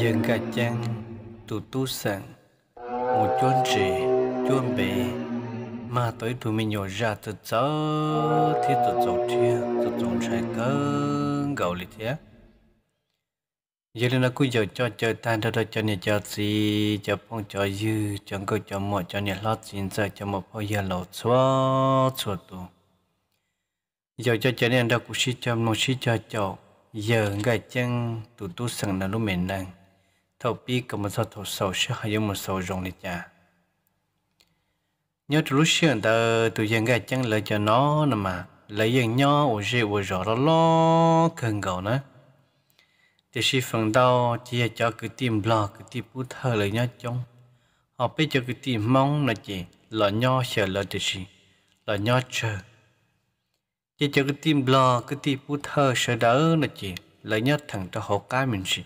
Dân gà chang tu tu sẵn Một chôn trì chôn bể Mà tới tụi mình nhỏ ra tự chó Thì tự chó thiên tự chó trái cơn gạo lì thịa Giờ lên là cứ giờ cho chơi tan ra cho nhà cho gì Cho phong cho dư Chẳng có cho mọi cho nhà lót xin ra Cho một bao giờ lẩu xóa xóa tù Giờ cho chơi nên đâu cũng xí chăm nó xí cho chọc giờ ngay chân tụt tu sừng là lúc mình đang thầu bi cầm một số thầu sầu sẽ hay một số rồng lịch cha nhớ lúc xưa ta tụi giờ ngay chân lại cho nó nè mà lấy dần nhau ổ gì ổ rõ đó lo cần gạo nữa thì khi phần đau chỉ cho cứ tìm lo cứ tìm bút thơ lấy nhau trong họ biết cho cứ tìm mong là chỉ là nhau sợ là thì gì là nhau chờ chỉ cho cái tim lo cái tim bút thơ sợ đỡ là chỉ lợi nhất thằng cho hộ cái mình chỉ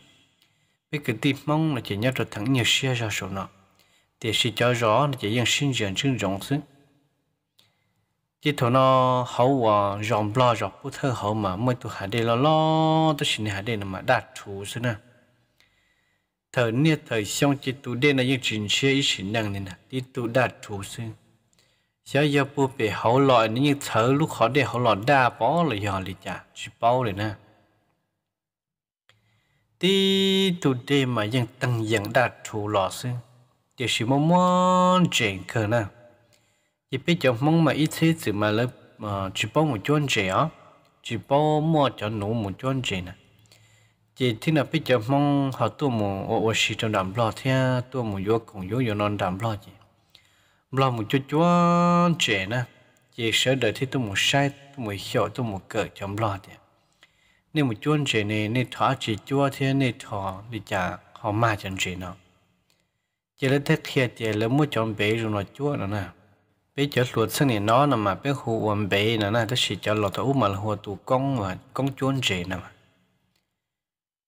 biết cái tim mong là chỉ nhất cho thằng nhiều xe ra số nọ thì chị cho rõ là chỉ dân sinh diện sinh rộng xứ chỉ thằng nó hậu và rộng lo rộng bút thơ hậu mà mới tụ hạ đây lo lo tôi xin hạ đây là mà đạt chủ xứ nè thời niên thời xong chỉ tụ đây là những chuyện xe ý sinh năng này là đi tụ đạt chủ xứ giờ giờ bố bị hậu loại nếu như thở lúc khó để hậu loại đa bó là giờ lì chả chỉ bao rồi nè tí tụ đê mà dân tăng dân đa thủ lọ sư để sự mong mong chuyện cơ nè chỉ biết cho mong mà ít thế sự mà lấy mà ờ, chỉ bao một chuyện gì á chỉ bao mua cho nó một chuyện gì? nè chỉ thế là biết cho mong họ tu một ô ô xí trong đàm lo thế tu một vô cùng vô vô non đàm lo gì? lo một chút chúa trẻ nè chỉ sợ đời thì tôi một sai tôi một hiểu tôi một cỡ chấm lo thì nên một chút trẻ này nên thọ chỉ chúa thì nên thọ đi chả họ mà chân trẻ nào chỉ là thế kia chỉ là mua chọn bé rồi nó chúa nó nè bé giờ luật sang này nó nè mà biết hồ ôm bể nó nè tôi chỉ cho lọt tàu mà là hồ tụ công mà công chuôn trẻ nè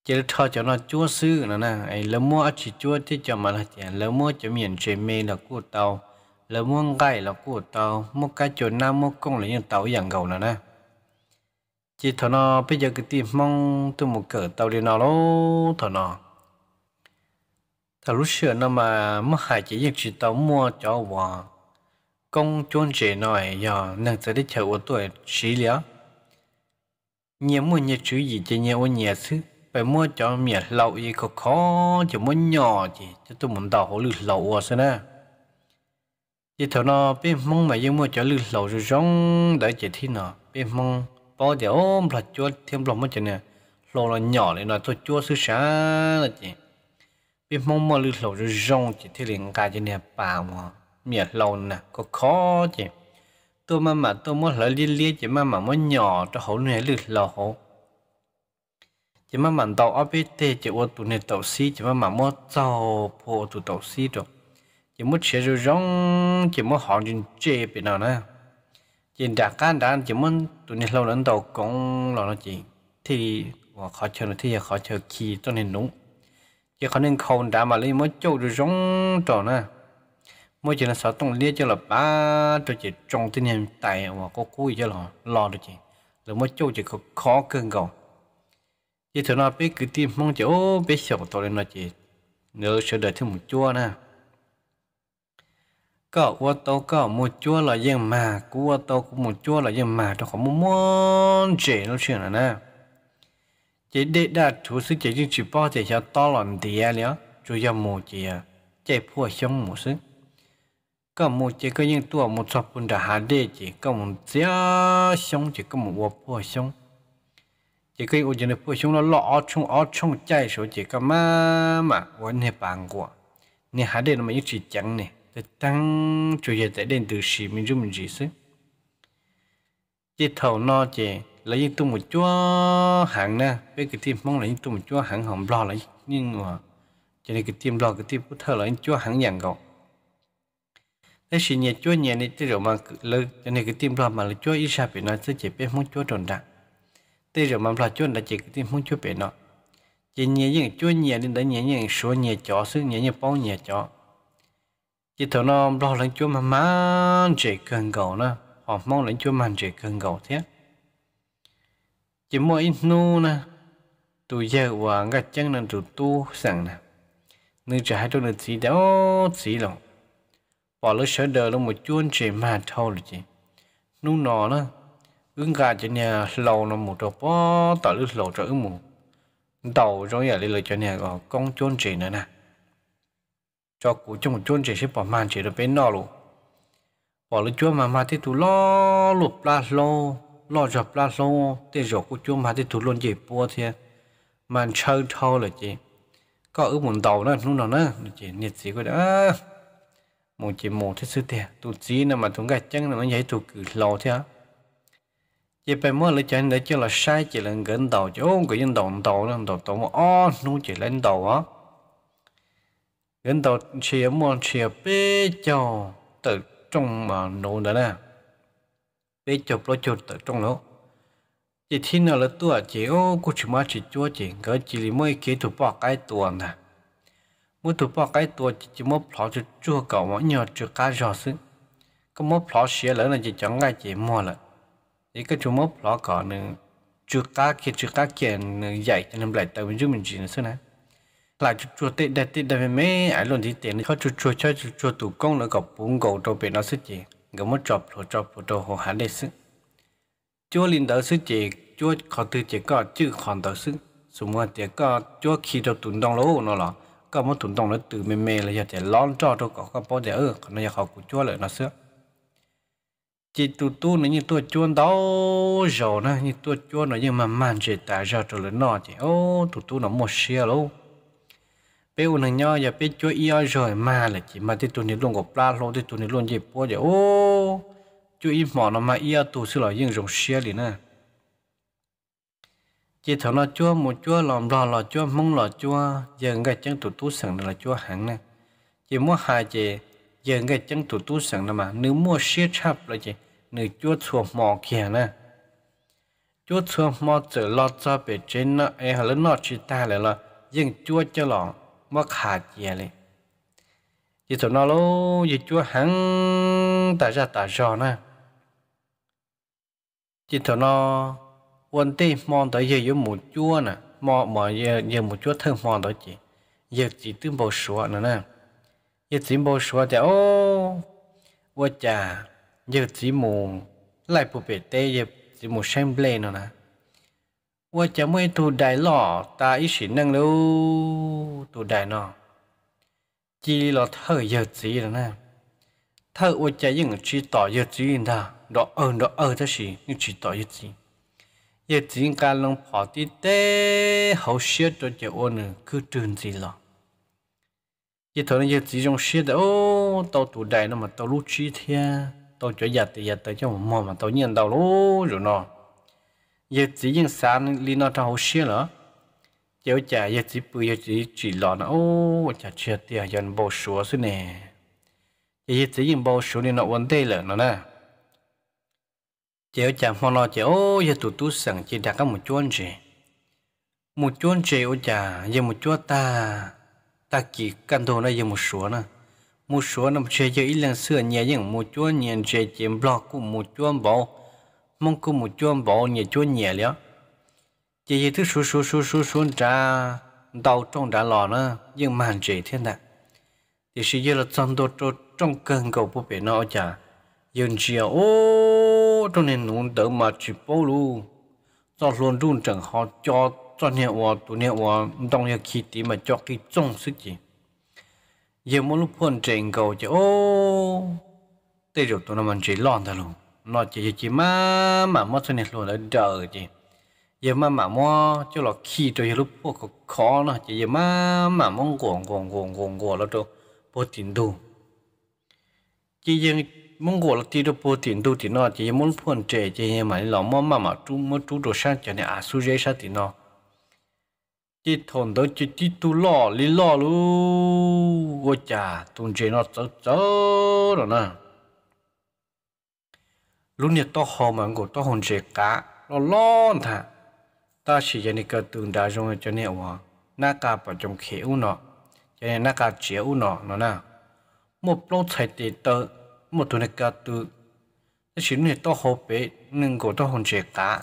chỉ là thọ cho nó chúa sư nó nè ấy là mua chỉ chúa thì cho mà là chỉ là mua cho miền trẻ mê là của tàu là muốn gai là của tàu một cái chỗ nam một công là như tàu dạng gầu nữa nè chỉ thọ nó bây giờ cái tìm mong tôi một cỡ tàu đi nào luôn thọ nó thằng lúc xưa nó mà mất hại chỉ việc chỉ tàu mua cho vợ công chôn chế nói giờ nàng sẽ đi chờ của tuổi xí liá nhiều muốn nhiều chú gì cho nhiều nhiều thứ phải mua cho mẹ lậu gì khó khó chỉ muốn nhỏ chỉ cho tôi muốn đào hồ lử lậu à sao nè chỉ thằng nó bên mong mà yêu mua cho lư lẩu rồi rong để chỉ thi nó bên mong bao giờ ôm là chua thêm lòng mất chuyện nè lẩu là nhỏ này nó tôi chua sư xá là chị bên mong mà lư lẩu rồi rong chỉ thấy liền cả chuyện nè bà mà miệt lẩu nè có khó chị tôi mà mà tôi muốn lấy liên liên chỉ mà mà muốn nhỏ cho hậu này lư lẩu chỉ mà mà tàu ở bên tê chỉ ô tụ này tàu xí chỉ mà mà muốn tàu phô tụ tàu xí rồi chỉ muốn chế rồi giống chỉ muốn họ trên chế bị nào nữa chỉ đã can đã chỉ muốn tụi này lâu đến đầu cũng là nó chỉ thì họ khó chơi nó thì khó chơi khi cho nên đúng chỉ có nên không đã mà lấy mỗi chỗ rồi giống tròn nè mỗi chuyện là sáu tông lia cho là ba cho chỉ trong tin hiện tại mà có cúi cho là lo được chị rồi mỗi chỗ chỉ có khó cơn cầu chỉ thường nó biết cứ tìm mong chỗ biết sợ tội nên nó chị nếu sợ đợi thêm một chua nữa cỡ của tôi cỡ một chua là dân mà của tôi cũng một chua là dân mà tôi không muốn muốn nó chuyện này nè chế để đã chủ sư chế chính chỉ bao chế cho to lần tiền nữa chủ yếu một chế chế à. phù xong một sức có một chế có những tuổi một sập bún đã hạ đệ chế có một giá xong chế có một bộ phù xong chế có những chế phù xong nó lọ trong ở trong chạy số chế có mà mà vẫn hệ bằng của nè hạ đệ nó mà chỉ trắng này để tăng chủ yếu tại đến từ sĩ mình giúp mình gì xứ chỉ thầu no chè là những tu một chúa hạng nè với cái tim mong là những tu một chúa hạng hồng lo lại nhưng mà cho nên cái tim lo cái tim của thơ là những chúa hạng nhàng cậu thế sĩ nhà chúa nhà này tới rồi mà lơ cho nên cái tim lo mà là chúa ít sao bị nói tới chỉ biết muốn chúa tròn ra tới rồi mà lo chúa là chỉ cái tim muốn chúa bị nó chỉ nhẹ những chúa nhẹ nên đã nhẹ những số nhẹ chó xứ nhẹ như bao nhẹ chó chỉ thở nó lo lên chúa mà má chỉ cần gầu nó họ mong lên chúa mà chỉ cần gầu thế chỉ mỗi ít nu nè tụi giờ và gạch chân nên tụi tu sẵn nè nên trả cho nên chỉ đó chỉ lòng bỏ lỡ sở đời luôn một chuôn chỉ mà thôi rồi chị nu nọ nó ứng gà cho nhà lâu nó một đồ bó tạo lâu cho trở một đầu rồi giờ lấy lời cho nhà có con chuôn chỉ nữa nè cho cụ trong một chôn chỉ sẽ bỏ màn chỉ được bên nọ luôn bỏ lên chua mà mà thì tụ lo lụp la lô lo dập la lô thì rồi cụ chua mà thì tụ luôn gì bua thì màn chơi thâu là chị có ở muốn đầu nữa lúc nào nữa chị nhiệt sĩ coi đó một chỉ một thế sư tiền tụ gì nào mà chúng gạch chân là nó nhảy tụ cử lò thế á chỉ phải mơ lấy chân để cho là sai chỉ lên gần đầu chứ ông cái dân đầu đầu nó đầu đầu mà o nó chỉ lên đầu á gần đầu chia một chia bê cho tự trong mà nổ đó nè bê cho lo cho tự trong nó chỉ thi nào là tua chỉ ô cô chỉ mà chỉ chúa chỉ cái chỉ là mấy cái thủ cái tua nè mỗi thủ bỏ cái tua chỉ chỉ mỗi phó cho chúa cậu mỗi nhờ cá rõ sự có mỗi phó xía lỡ là chỉ chẳng ngay chỉ mua lại thì cái chúng mỗi phó cỏ nữa chúa cá kia chúa cá kia dạy cho nên lại tao mình mình chỉ nữa nè là chú chú tết đẹp tết đẹp với mấy ai luôn thì tiền họ chú chú chơi chú chú tụ công nó gặp bốn cầu trâu bể nó sức gì gặp mất chọc rồi chọc rồi đồ hồ hán đây sức chúa linh đạo sức gì chúa khó tư chỉ có chứ còn đạo sức số mua tiền có chúa khi đâu tụn đông lỗ nó là có mất tụn đông nó từ mềm mềm là giờ để lon cho cho có có bao giờ ơ nó giờ học của chúa lại nó sức chỉ tụ tu nó như tôi chuôn đó rồi nó như tôi chuôn nó như mà màn chỉ tại ra cho nó chỉ ô tụ tu nó một xe luôn bây u nương nhau giờ bé chúa yêu rồi mà là chỉ mà tụi này luôn gặp la lô tụi này luôn dịp bỏ giờ ô chú im mỏ nó mà yêu tụ sư lại nhưng rồng xe đi nè chỉ thằng nó chúa một chúa lòng lo lò chúa mông lò chúa giờ ngay chân tụi tú sẵn là chúa hẳn nè chỉ mua hai chị giờ ngay chân tụi tú sẵn là mà nếu mua xe chắp là chị nếu chúa thua mỏ kia nè chúa thua mỏ trở lo cho bề trên nó e hả lớn nó chỉ ta lại là nhưng chúa cho lòng mất hạt gì lên chỉ tụi nó lô chỉ chúa hắn tại ra tại giò nè chỉ tụi nó quên đi mòn tới giờ yếu một chúa nè mò mò giờ giờ một chúa thương mòn tới chị giờ chỉ tương bầu số nữa nè giờ chỉ bầu số thì ô vợ cha giờ chỉ mù lại phổ biến tê giờ chỉ mù xem lên nữa nè ว่าจะไม่ตูได้หล่อตาอีสินั่งแล้วตูได้นอจีหล่อเธอเยอะจีแล้วนะเธอว่าจะยังชีต่อเยอะจีนะดอกเอิญดอกเอิญจะสิยังชีต่อเยอะจีเยอะจีการลงพอที่เต้เขาเชื่อตัวเจ้าอ้วนคือตื่นจีหล่อยี่头呢也集中写的哦，到杜代那么到路去天，到这也得也得叫我妈妈到念到喽，就那。giờ chỉ riêng sáng li nó trong hồ xia nữa giờ chả giờ chỉ bự giờ chỉ chỉ lọ nó ô chả chưa tiền giờ bao số xí nè giờ chỉ riêng bao số li nó vấn đề là nó nè giờ chả phong lo giờ ô giờ tụt tụt sẵn chỉ đặt cái một chuôn gì một chuôn gì ô chả giờ một chuôn ta ta chỉ căn đồ nó giờ một số nè một số nó chơi chơi ít lần xưa nhẹ nhưng một chuôn nhẹ chơi chơi block của một chuôn bảo mong cô một chuông bỏ nhẹ chuông nhẹ lió chị chị thức xuống xuống xuống xuống xuống trả đầu trong trả lò nữa nhưng màn chị thế nè thì sự giờ là trong đồ trong trong cơn cầu bố bé nó chả dân chiều ô trong nền nón đỡ mà chỉ bao lu cho luôn luôn chẳng họ cho cho nè hoa tụ nè hoa đông nhà khí tí mà cho cái trong sức gì giờ mỗi lúc phun trên cầu chứ ô tới rồi tụi nó mình chỉ lon thôi luôn nó chỉ chỉ mà mà mất cho nên luôn là đỡ chị giờ mà mà mua cho là khi cho lúc bố có khó nó chỉ giờ mà mà mong gòn gòn gòn gòn gòn là cho bố tiền đủ chỉ giờ mong gòn là tiền bố tiền đủ thì nó chỉ giờ muốn phun trẻ chỉ giờ mà nó mua mà mà chú mà chú đồ sang cho nên à su dây sao thì nó chỉ thôn đó chỉ chỉ tu lo li lo lu ôi cha tuần chơi nó chớ chớ rồi nè lúc này tao họ mà ngồi tao hồn chế cá nó lo thà ta chỉ giờ này cái tường đá trong cho nên hoa na cá vào trong khéo nó cho nên na cá chéo nó nó na một lô thầy tê tơ một tuần này cá tự chỉ này tao họ bé nên ngồi tao hồn chế cá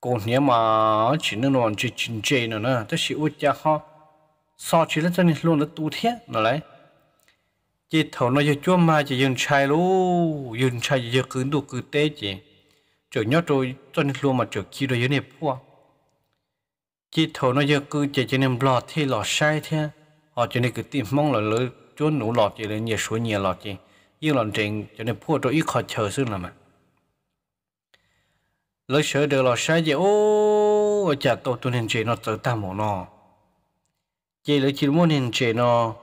còn nếu mà chỉ nên nói chỉ chính chế nữa na ta chỉ út cha họ so chỉ là cho nên luôn là tu thiết nó lại chị thầu nó cho chúa mà chị dừng chai lú dừng chai giờ cứ đủ cứ tê chị chỗ nhớ rồi cho nên luôn mà chỗ kia rồi giờ này pua thầu nó giờ cứ chị cho nên lọt thì lọt sai thế họ cho nên cứ tìm mong là lỡ chúa nổ lọt chị là nhiều số nhiều lọt chị nhưng lọt trình cho nên pua rồi ít khó chờ xưa là mà lỡ sợ được lọt sai chị ô chả tôi tôi nên chị nó tới ta mổ nó chị lỡ chỉ muốn nên chị nó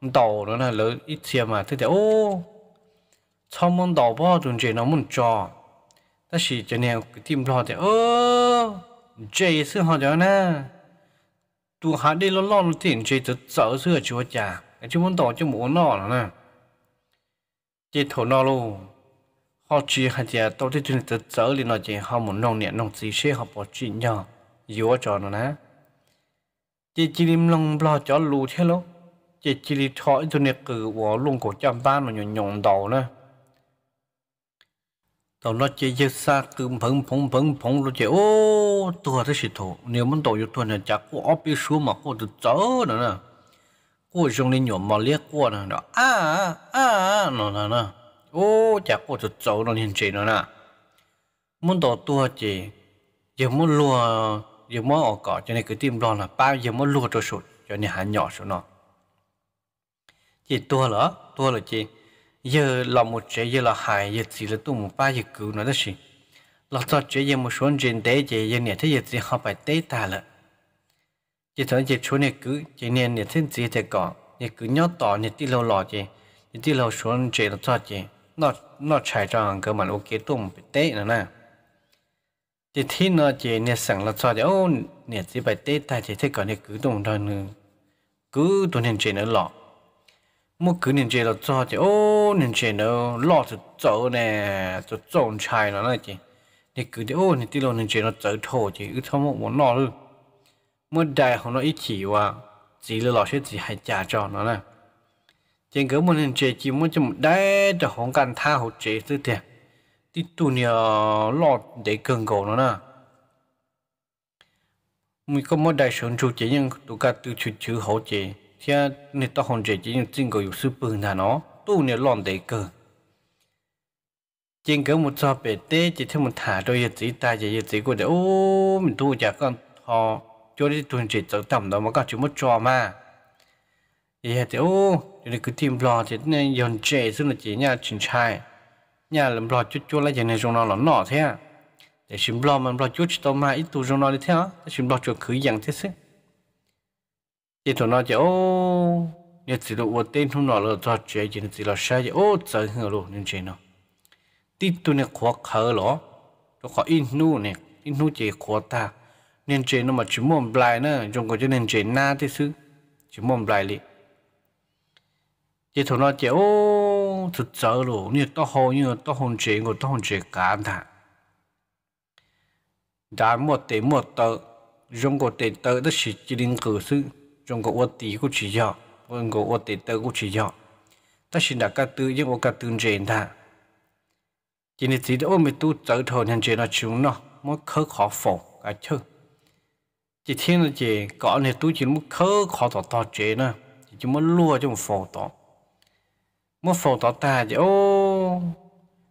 đầu nó là lỡ ít xe mà thế thì ô xong muốn đầu bao tuần chế nó muốn cho ta chỉ cho nên cái tim lo thì ô chế sự họ cho nè tu hạ đi lo lo tiền chế tự sợ sửa chúa cha cái chú muốn đầu cho muốn nó nữa nè chế thổ nó luôn họ chỉ hạ chế tôi thì chuyện tự sợ thì nó chỉ họ muốn nông nhẹ nông gì xe họ bỏ chuyện nhỏ yếu cho nó nè chế chỉ lim lòng lo cho lù thế luôn chỉ chỉ đi cho internet cử của luôn cổ chạm ban mà nhộn nhộn đầu nữa tàu nó chỉ giết xa cứ phồng phồng phồng phồng rồi chỉ ô tua thế xịt thôi, nếu muốn tàu yêu tuần này chắc cô ốp đi xuống mà cô được chớ nữa nè cô dùng lên nhộn mà liếc cô nè đó à à nó nè nè ô chắc cô được chớ nó hiện chỉ nữa nè muốn tàu tua chỉ giờ muốn lùa giờ muốn ở cỏ cho nên cứ tìm đòn là bao giờ muốn lùa cho sụt cho nên hạ nhỏ số nó chị tua lỡ tua là chị giờ là một chế giờ là hại giờ chỉ là tụm ba giờ cứu nó đó gì là cho chế giờ một số chuyện tế chế giờ này thế giờ chỉ học phải tế ta lỡ chị thấy chị số này cứ chị nên này thế gì thì có nhà cứ nhớ tỏ nhà tí lâu lọ chị nhà tí lâu số chuyện là cho chị nó nó chạy cho hàng cơ mà ok tu một tế nữa nè chị thấy nó chị nhà sẵn là cho chị ô nhà chỉ phải tế ta chị thế còn này cứ tụm một đời nữa cứ tụm nên chuyện nữa lọ มื่อคืนนี่เจเจ้าจีโอ้เนี่ยเจเราหลอดจะเจอเนี่ยจะจงชายเนั่นจีนี่คือเดี๋ยวโอ้นี่ที่เราเนี่ยเจเรอเจอโถจีอือทั้งหมดหมดนลอดเลยเมื่อใดของเราอีกทีว่าจีเราหลอดเชื่อจีหายจ่าจอเนั่นะเจงเกิดมันเนี่ยเจจีมันจะได้จะของการท้าหัวเจซื้อเดียที่ตัวเนี่ยหลอดเด็กเกินกว่านั่นะมีก็เมื่อใดส่วนชูเจยังตัวการตัวชุดชูหัวเจ thế nên tao hồn chỉ những tin có yếu sư bưng thà nó tu nên lòn đầy cơ chính cỡ một so bể tê chỉ thêm một thả đôi yết sĩ ta chỉ yết sĩ của để ô mình tu chả con họ ờ, cho đi tuần chỉ tớ tầm đó mà có chú mất trò mà thì thế ô cho nên cứ tìm lo thì nên dọn trẻ xuống là chỉ nhà chính trai nhà làm lo chút chút lại giờ này trong nó là nọ thế à để xin lo mà lo chút tao mà ít tu trong nó đi thế á xin lo cho cứ dạng thế sức chỉ thằng nó chỉ ô nhớ chỉ đồ tên thằng nó là cho chơi chỉ chỉ là sai chỉ ô chơi hưởng luôn nên chơi nó tít tu này khó khờ lỏ nó khó in nu nè, in nu chỉ khó ta nên chơi nó mà chỉ muốn lại nữa trong cái nên chơi na thế chứ chỉ muốn lại đi chỉ thằng nó chỉ ô thực sự luôn như tao hồn như tao hồn chơi ngồi tao hồn chơi cả thằng đã một tỷ một tờ dùng của tiền tờ đó chỉ chỉ đến cử sự 中国我地古去叫，中国我地德古去叫，但是那个 tư nhưng 我个 tư trên ta, chỉ nên chỉ đó mình tu trở thôi nên chỉ là chúng nó mới khớ khó phổ cả chứ, chỉ thiên là chỉ có này tu chỉ muốn khớ khó tỏ tỏ chế nữa, chỉ chúng mới lua trong phổ tỏ, mới phổ tỏ ta chỉ ô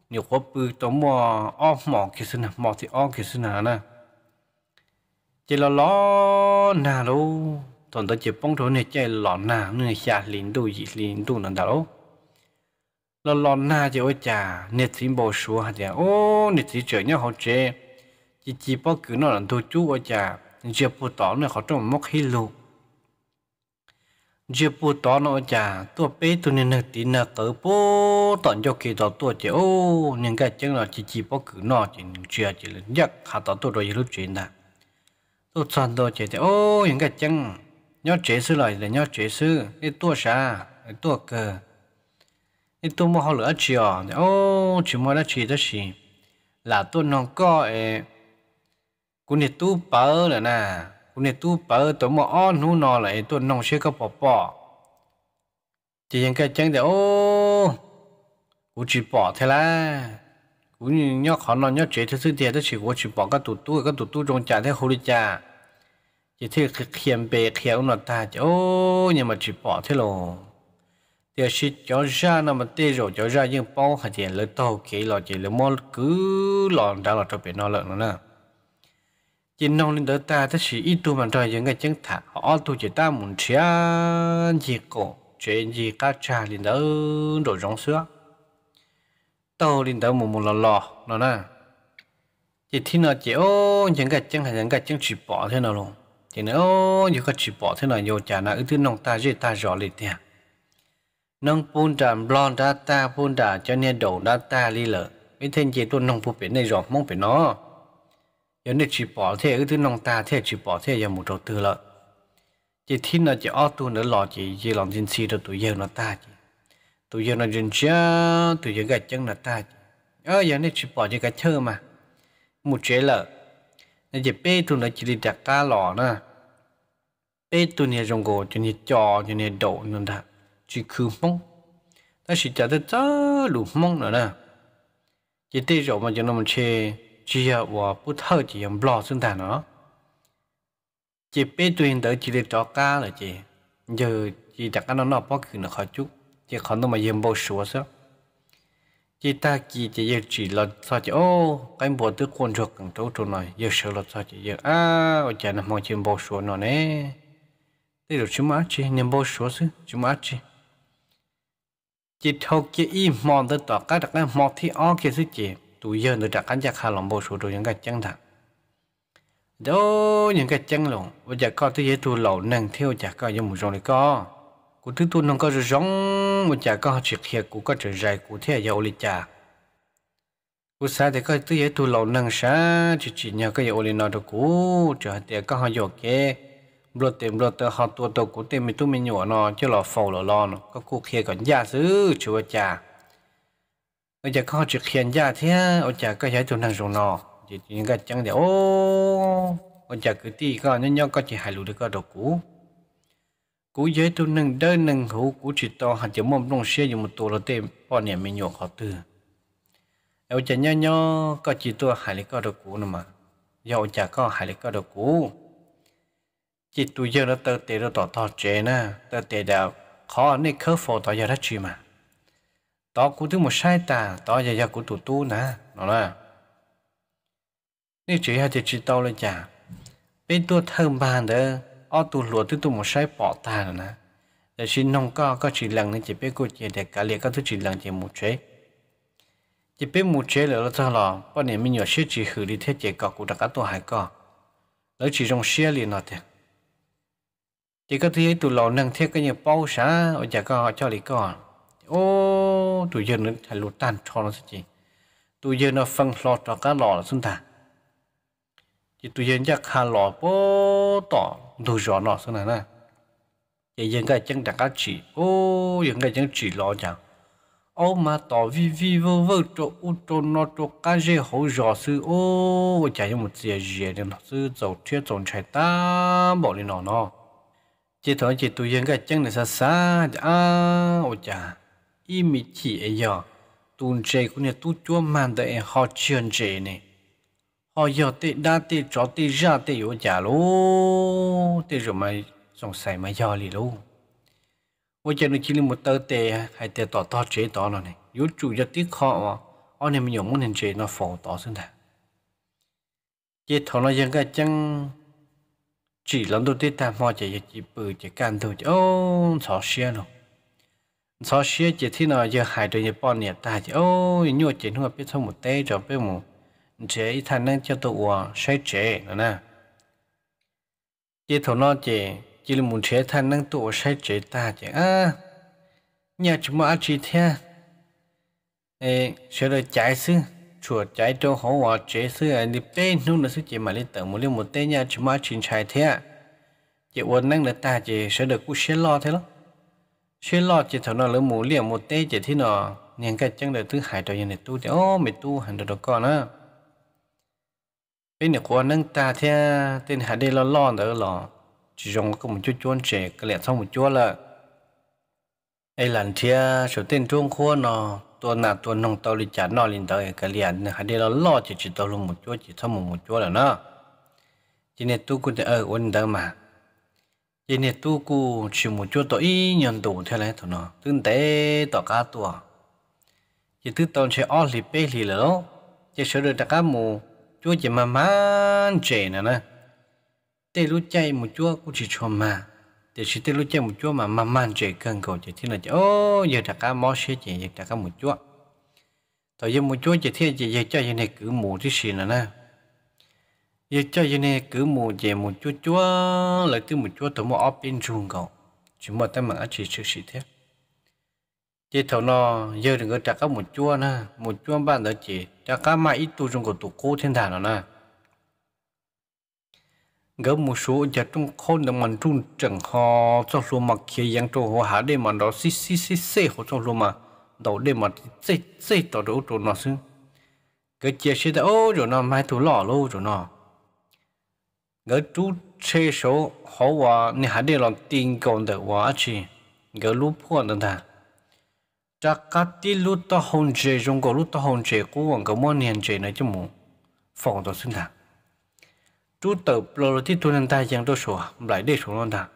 nhiều khó bự tỏ mò o mò kia sinh à, mò thì o kia sinh à nè, chỉ là lo nào đâu tổn tới chỉ bông trốn này chạy lọ nà nên xa lính đủ dị lính đủ nâng đạo lọ lọ nà chỉ ôi chà nè xin bầu số hả chà ô nè xin chơi nhau họ chê chỉ chỉ bao cứ nó là đồ chú ôi chà chưa bù tỏ nữa họ trông móc hi lụ chưa bù tỏ nó ôi chà tua bế tu nên nâng tí nà cỡ bố tận cho kỳ tỏ tua chơi ô nên cái chân là chỉ chỉ bao cứ nó chỉ chơi chỉ là nhắc hả tỏ tua rồi lúc chuyện nà tôi chọn đồ chơi chơi ô những cái chân nhớ chế sư lại là nhớ chế sư cái tua xa cái tua cờ cái tua mua họ lửa chiều ô chỉ mua đã chỉ đó chỉ là tua nó có ấy cũng để tu bờ là nè cũng để tu bờ tổ mua on nu nó lại tua nó sẽ có bò, bỏ chỉ những cái chân để ô cũng chỉ bò thế là cũng nhớ khó nó nhớ chế thứ thứ tiền đó chỉ cũng chỉ bò cái tụ tu cái tụ tu trong trà thế hồ lý trà chỉ thấy cái khiêm bề khéo nó ta chứ ô nhưng mà chỉ bỏ thế lo thì sẽ cho ra nó mà tê rồi cho ra nhưng bao hạt tiền lấy tàu kế là chỉ lấy món cứ lòn đã là cho bị nó lợn nữa nè chỉ nông lên đỡ ta thế chỉ ít tu mà trời những cái chân thả họ tu chỉ ta muốn chia gì cổ chuyện gì cá trà lên đỡ rồi rong sữa tàu lên đỡ một một lò lò nó nè chỉ thi nó chỉ ô những cái chân hay những cái chân chỉ bỏ thế nào luôn thì nó như các chỉ bỏ thế nào nhiều chả là ưu tiên nông ta dễ ta rõ liền tiền à? nông phun trà blon đã ta phun trà cho nên đầu đã ta li lợ với thêm chỉ tuân nông phụ biển này rõ mong phải nó giờ nếu chỉ bỏ thế ưu tiên nông ta thế chỉ bỏ thế giờ một đầu tư lợ chỉ thiên là chỉ ở tu nữa lò chỉ chỉ lòng dân si rồi tụi giờ nó ta chỉ tụi giờ nó dân chưa tụi giờ gạch chân là ta chỉ ờ giờ nếu chỉ bỏ chỉ gạch thơ mà một chế lợ nên chỉ bê tu nó chỉ đi đặt ta lò nữa ê tu nè rong gò tu nè cho, tu nè đổ nữa ta chỉ khử mong ta chỉ trả tới chớ lù mong nữa nè chỉ tê rồi mà cho nó mình chê chỉ là và bút thơ chỉ làm lo xung đàn nó chỉ bê tuyên tới chỉ để cho cá là chỉ, giờ chỉ đặt cái nó nó bóc khử nó khỏi chút chỉ còn nó mà yếm bao số sao chỉ ta chỉ chỉ chỉ là sao chỉ ô cái bộ tư quân thuộc càng tốt chỗ này giờ sợ là sao chỉ giờ à ở nhà nó mong chim bao số nó nè đây được chú ác chi niệm bố số sư chú ác chi chỉ thâu kia y mòn tới tỏ cái đặc cái mọt thì o kia sư chỉ tụi giờ được đặc cái giặc hà lòng bố số rồi những cái chân thật đó những cái chân lộn và giờ có tới dễ tụi lẩu nàng theo chả coi như một dòng này có cụ thứ tụi nó có rồi giống một chả có chuyện kia cụ có trở dài cụ thế giàu lịch chả cụ xa thì có tới dễ tụi lẩu nàng sa chỉ chỉ nhờ cái giàu lịch nó được cụ trở thì có họ giàu kia bột tiền bột tờ họ tua tờ của tiền mình tu mình nhổ nó chứ lò phầu lò lò nó có cuộc kia còn già dữ chùa cha bây giờ có chuyện khiến già thế ông cha có giải tổn thằng rồi nó chỉ những cái chẳng để ô ông cha cứ ti con nhân nhau có chỉ hai lụ được có đồ cũ cũ giới tu nâng đơn nâng hữu cũ chỉ to hạt chỉ mồm nông xe dùng một tổ là tiền bọn nhà mình nhổ họ tư ông cha nhau nhau có chỉ tua hài lụ có đồ cũ nữa mà giờ ông cha có hài lụ có đồ cũ chỉ tôi giờ nó tự tê nó tỏ tỏ chế na tự tê đạo khó nên khớ phổ tỏ giờ đã chi mà tỏ cú thứ một sai ta tỏ giờ giờ cú tụ tu na nó là nên chỉ hai chỉ chỉ tao lên già, bên tôi thơm bàn đó ở tụ lúa thứ tụ một sai bỏ ta rồi na, để xin nông co có chỉ lần nên chỉ biết cô chỉ để cả liệt các thứ chỉ lần chỉ một chế chỉ biết một chế là nó thằng lò bao nhiêu mình nhỏ sẽ chỉ hử đi thế chỉ có cụ đặc cả tổ hải co lỡ chỉ trong xe liền nó thế chỉ có thấy tụi lò năng thiết cái nhà bao xa ở nhà có họ cho đi có ô tụi dân nó thầy lụt tan cho nó gì tụi dân nó phân lọt cho cá lò xuống thả chỉ tụi dân chắc hà lò bố tỏ đồ rõ nó xuống này nè chỉ dân cái chân đặt cá chỉ ô dân cái chân chỉ lò chẳng ô mà tỏ vi vi vô vô cho u cho nó cho cá gì hậu rõ sư ô chả có một gì gì nên nó sư dầu thiết dầu chạy ta bỏ đi nó nó chỉ thôi chỉ tụi dân cái chân này xa xa à ôi chà y mi chỉ ấy giờ tuần chơi cũng như tu chúa mang tới họ chuyên chơi này họ giờ tê đa tê cho tê ra tê ôi chà lô tê rồi mà xong xài mà giờ lì lô ôi chà nó chỉ là một tờ tê hay tê tỏ tỏ chế tỏ nó này yếu chủ giờ tiếc họ ông này mình dùng muốn hình chế nó phổ tỏ xuống thà chỉ thôi nó dân cái chân chỉ lần đầu tiên ta mò chạy chỉ bự chạy can thôi chứ ôm xó xe nó xó xe chỉ thế nào giờ hải được nhà bọn nhà ta chứ ô nhua chỉ hoa biết xong một tay rồi biết một chế thằng năng cho tụ hòa say chế nữa nè chỉ thầu nó chỉ chỉ là muốn chế thằng năng tụ say chế ta chứ à nhà chúng mà chỉ thế ê sẽ được trái xứ chuột trái trâu khó hòa chế sư anh đi bê nung là sư chế mà lên tầng một liêu một tên nhà chú má chín trái thế ạ chế uốn năng là ta chế sẽ được cú xe lo thế lắm xe lo chế thảo nó lỡ mù liêu một tê chế thế nọ nên cái chân đời thứ hai trời này tu thì ô mày tu hẳn đồ con á bên này của năng ta thế tên hạ đây lo lo nữa lò chỉ dùng có một chút chuôn trẻ cái lẹ xong một chuôn là ai lần thia số tên trung khuôn nọ ตัวหน้าตัวน้องเตาลิจานอลินเตาเอกเลียนนะฮะเดี๋ยวเราล่อจิตจิตเตาลงหมดจ้วจิตทั้งหมดหมดจ้วแล้วเนาะจีเนตู้กูจะเออวันเดิมมาจีเนตู้กูชิมหมดจ้วตัวอีเงินดูเท่าไรตัวเนาะตื่นเต้ต่อก้าตัวจีตื้อตอนเชื่ออ้อลิเป้ลิแล้วจีเชื่อเดือดก้าหมูจ้วจีมามันเจนะนะเตลุใจหมดจ้วกูจิชมมา thì chỉ tiết lúc chơi một chúa mà mầm man chơi cần cầu chỉ thiết là chỉ ô giờ đặt cá mó xe chỉ giờ đặt cá một chúa thời gian một chúa chỉ thiên chỉ giờ chơi như này cứ mù thứ gì nữa nè giờ chơi như này cứ mù về một chúa chúa lại từ một chúa tới một ở bên chuồng cầu chỉ một tay mà chỉ sự gì thế chỉ thầu nó giờ đừng có đặt cá một chúa nè một chúa bạn đó chỉ đặt cá mà ít tu trong cầu tụ cố thiên đàng nữa nè gỡ một số giờ trong khôn là mình trung chẳng họ cho số mà kia giang cho họ hạ để mà đó xí xí xí xê họ cho số mà đầu để mà xí xí tao đâu tụi nó xứ cái chia sẻ đó rồi nó mai thu lọ luôn rồi nó gỡ chú chế số họ và nè hạ để làm tiền còn được quá chi gỡ lúc phu anh ta cha cắt đi lúc ta hôn chế trong cái lúc ta hôn chế cố gắng cái món hiện chế này cho mu phòng đó xứng đáng chú tờ lô tí tu nên ta chẳng đâu số, lại đi sổ luôn ta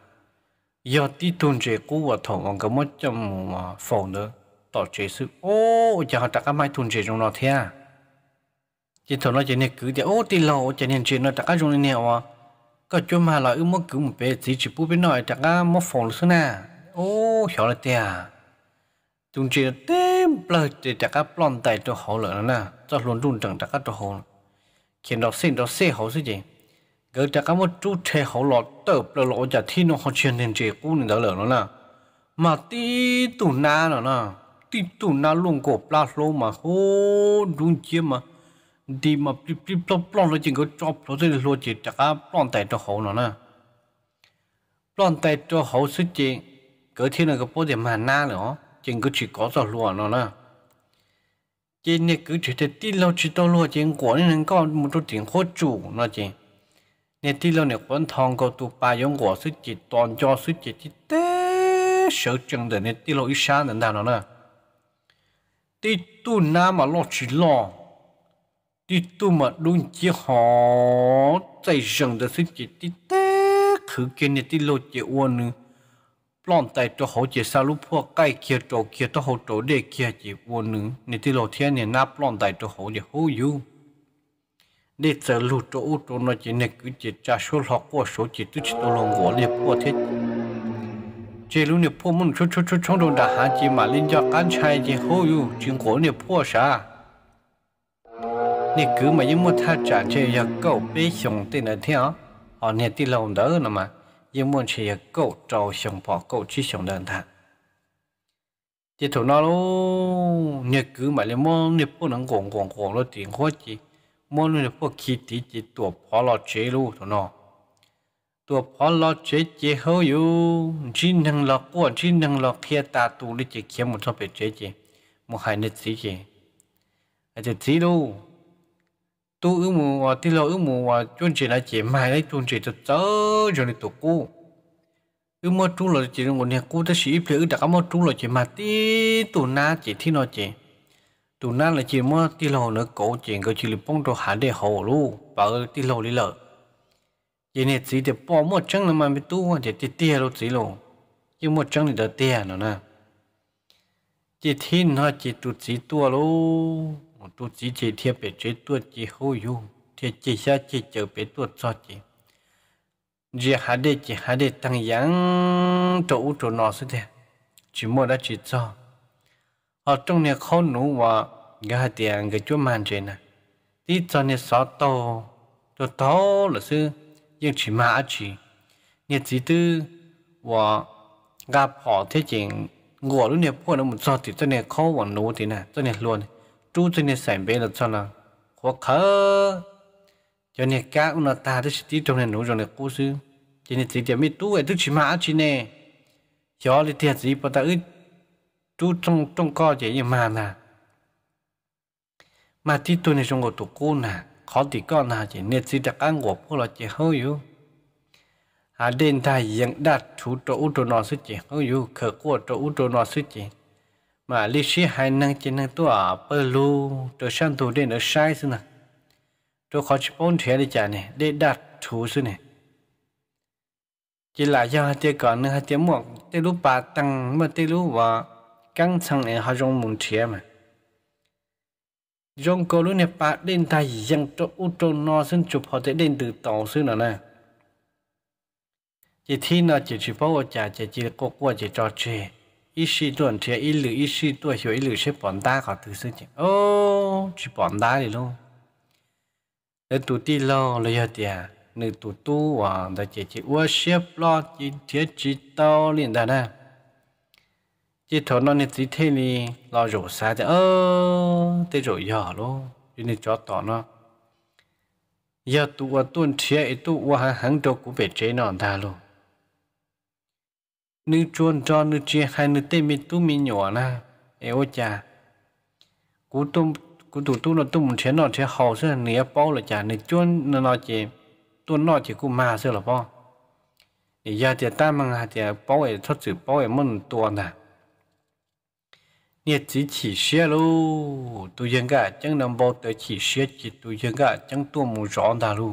giờ tí tu chế cú và thổ ông cái mất trong mà phổ nữa tỏ chế sự ô giờ họ đặt cái máy tu chế trong nó thế à chỉ thổ nó chỉ này cứ thế ô tí lô chỉ nên chế nó đặt cái trong này à? có chú mà là ư mất cứ một bé chỉ chỉ bút bên nội đặt cái mất phổ nữa nè ô hiểu rồi thế à tu chế tem lời để đặt cái plon tại cho họ lợn nè cho luôn luôn chẳng đặt cái cho họ khiến đó xin đó xe họ suy gì กิดจากคำว่าจุดเทของหลอดเติบแล้วหลอดจากที่น้องเขาเชียนเทนเจกูนี่เด้เลืองแล้นะมาตีตุนานนะตีตุนานลงกบลาโลมาโ้ดุงเจียมาดีมาปิ๊ปิปลอมปลอมแล้วจริงก็จบเพราะที่โลจิตจากปลอมแต่จะเขาหนอนะปลอมแต่ตัวเขาสิจริงเกิดที่นั่นก็ปวดมาหน้าเลยอ๋อจริงก็ฉีกก็สลัวหนอนะจริงเนี่ยก็ทีกแต่ตีเราฉีกตัวลัวจริงกว่านี่นั่นก็มันตัวถึงโคตรจุนะจริงเนี่ยที่เราเนี่ยคนทองก็ตัวปลายงกว่าสุดจิตตอนจอสุดจิตที่เต้เสียจังเดเนี่ยที่เราอิชานั่นดานนะที่ตู้น้ำมาล็อกชิลอที่ตู้มาดุนจีหอใจจังเดสุดจิตที่เต้คือเกณฑ์เนี่ยที่เราเจ้าอ้วนนึงปล้องใจตัวหัวเจ้าสารุพวกใกล้เคียโตเคียตัวหัวโตเด็กเคียเจ้าอ้วนนึงเนี่ยที่เราเที่ยนเนี่ยนับปล้องใจตัวหัวเจ้าหูอยู่ để trở lũ cho ô nó chỉ nè cứ chỉ trả số họ qua số chỉ tự chỉ tôi lòng gõ để qua thế chỉ lũ nè phô mông chút chút chút trong đồng đã hạ chỉ mà linh cho cán trai chỉ hô yêu chuyện gõ nè phô sa nè cứ mà những một thà trả chơi giờ cậu bé sống tên là thế hả họ nè tin lòng đỡ nữa mà nhưng muốn chỉ giờ cậu trâu sống bỏ cậu chỉ sống đơn thà chỉ thủ nó luôn nè cứ mà lên mong nè phô nó gọn gọn gọn nó tiền hoa chỉ มนุษย์พวกขีดจิตตัวพอลอเจรู้ท่านอตัวพอลอเจเจเขาอยู่ชิ้นหนึ่งหลอกกวดชิ้นหนึ่งหลอกเทียตาตูนี่จะเขียนมันชอบเปเจเจมุหายนิสิเจอาจจะทีรู้ตัวอื้มัวที่เราอื้มัวจุนเจนะเจมาได้จุนเจจะเจอจนในตัวกูอื้มัวจุนเราจะเจอวัเนี้กูจะสีเพื่ออื้ดก็มัจุนเราจะมาที่ตัวน้าเจที่นอเจ tụ na là chỉ mua tí lò nữa cổ chuyện cái chỉ là bông đồ hạ để hồ lu bảo tí lò đi lợ giờ này chỉ để bỏ một chân là mà bị tu hoặc chỉ tia luôn chỉ luôn chứ một chân thì đỡ tia nữa nè chỉ thiên nó chỉ tụ chỉ tua lô, tụ chỉ chỉ thiệp bị chỉ tua chỉ hôi yu thì chỉ xa chỉ chờ bị tua cho chỉ giờ hạ để chỉ hạ để tăng yến, chỗ chỗ nó xí thế chỉ mua đã chỉ cho อาตรงเนี้ยเขาหนูว่าอย่าเดียงก็จุ่มมันเจนะที่ตอนนี้สาวโตโตโตล่ะซื้อยังฉีมาฉีเนี่ยจีตือว่ากาพอเท่จริงงัวรู้เนี่ยพวกนั้นมันสอติดตอนนี้เขาหวังหนูตีน่ะตอนนี้ล้วนจู่ตอนนี้ยแสงเบลล์ตอนละหัวเขาจะเนี่ยแก้วนาตาที่สติ่งตรงเนี้ยหนูตอนเนี้ยกู้ซื้อตอนเนี่ยจีเดียไม่ตู้ไอ้ที่มฉีมาฉีเนี่ยย้อนเลยเตียจีปตาอึด chú trong trong co vậy nhưng mà nè mà tí tôi này trong cuộc tụ cô nè khó thì con nè chỉ nên chỉ đặt ăn của hoặc là chỉ hơi yếu à đến thay dạng đặt chú chỗ u chỗ nó suy chỉ hơi yếu khờ của chỗ u chỗ nó suy chỉ mà lịch sử hai năng chỉ năng tôi ở bờ lu chỗ sang tụ đến ở sai xí nè chỗ khó chỉ bốn thế đi chả này để đặt chú xí này chỉ là do hai tiếng còn nữa hai tiếng một tiếng lúc bà tăng mà tiếng lúc và căng thẳng em hà rong muốn thiệt mà trong câu lúc này bà đến tay dân cho u cho nó xin chụp họ để đến từ tàu xin nữa nè chỉ thi nó chỉ chỉ bảo trả chỉ chỉ có qua chỉ cho chơi ít xí tuần thì ít lử ít xí tuổi hiểu ít lử sẽ bọn ta họ từ xưa chứ ô chỉ bọn ta đi luôn để tụi ti lo lấy hết tiền nữ tụi tu và để chỉ chỉ uống xếp lo chỉ thiết chỉ tao liền đó nè chỉ thọ nó nên chỉ thế nè lo rủ xa thì ơ thế rủ nhỏ luôn cho nên cho tỏ nó giờ tụ tuần chia ấy tụ hàng hàng đầu cũng về chế nọ ta luôn nữ chuồn cho nữ chia hai nữ tê mi tu mi nhỏ na eo cha cú tôm cú tụ tu nó tụm chế nọ chế hậu sẽ nĩa bao là cha nữ chuồn nó nó chế tuần nọ chế cú mà sẽ là giờ thì ta mang hạt thì bao ấy thoát sự bao ấy mừng tuần nào nhiệt chỉ chỉ xe lô tôi dân cả chẳng nằm bao tới chỉ xe chỉ tôi dân cả chẳng tôi muốn rõ ta lô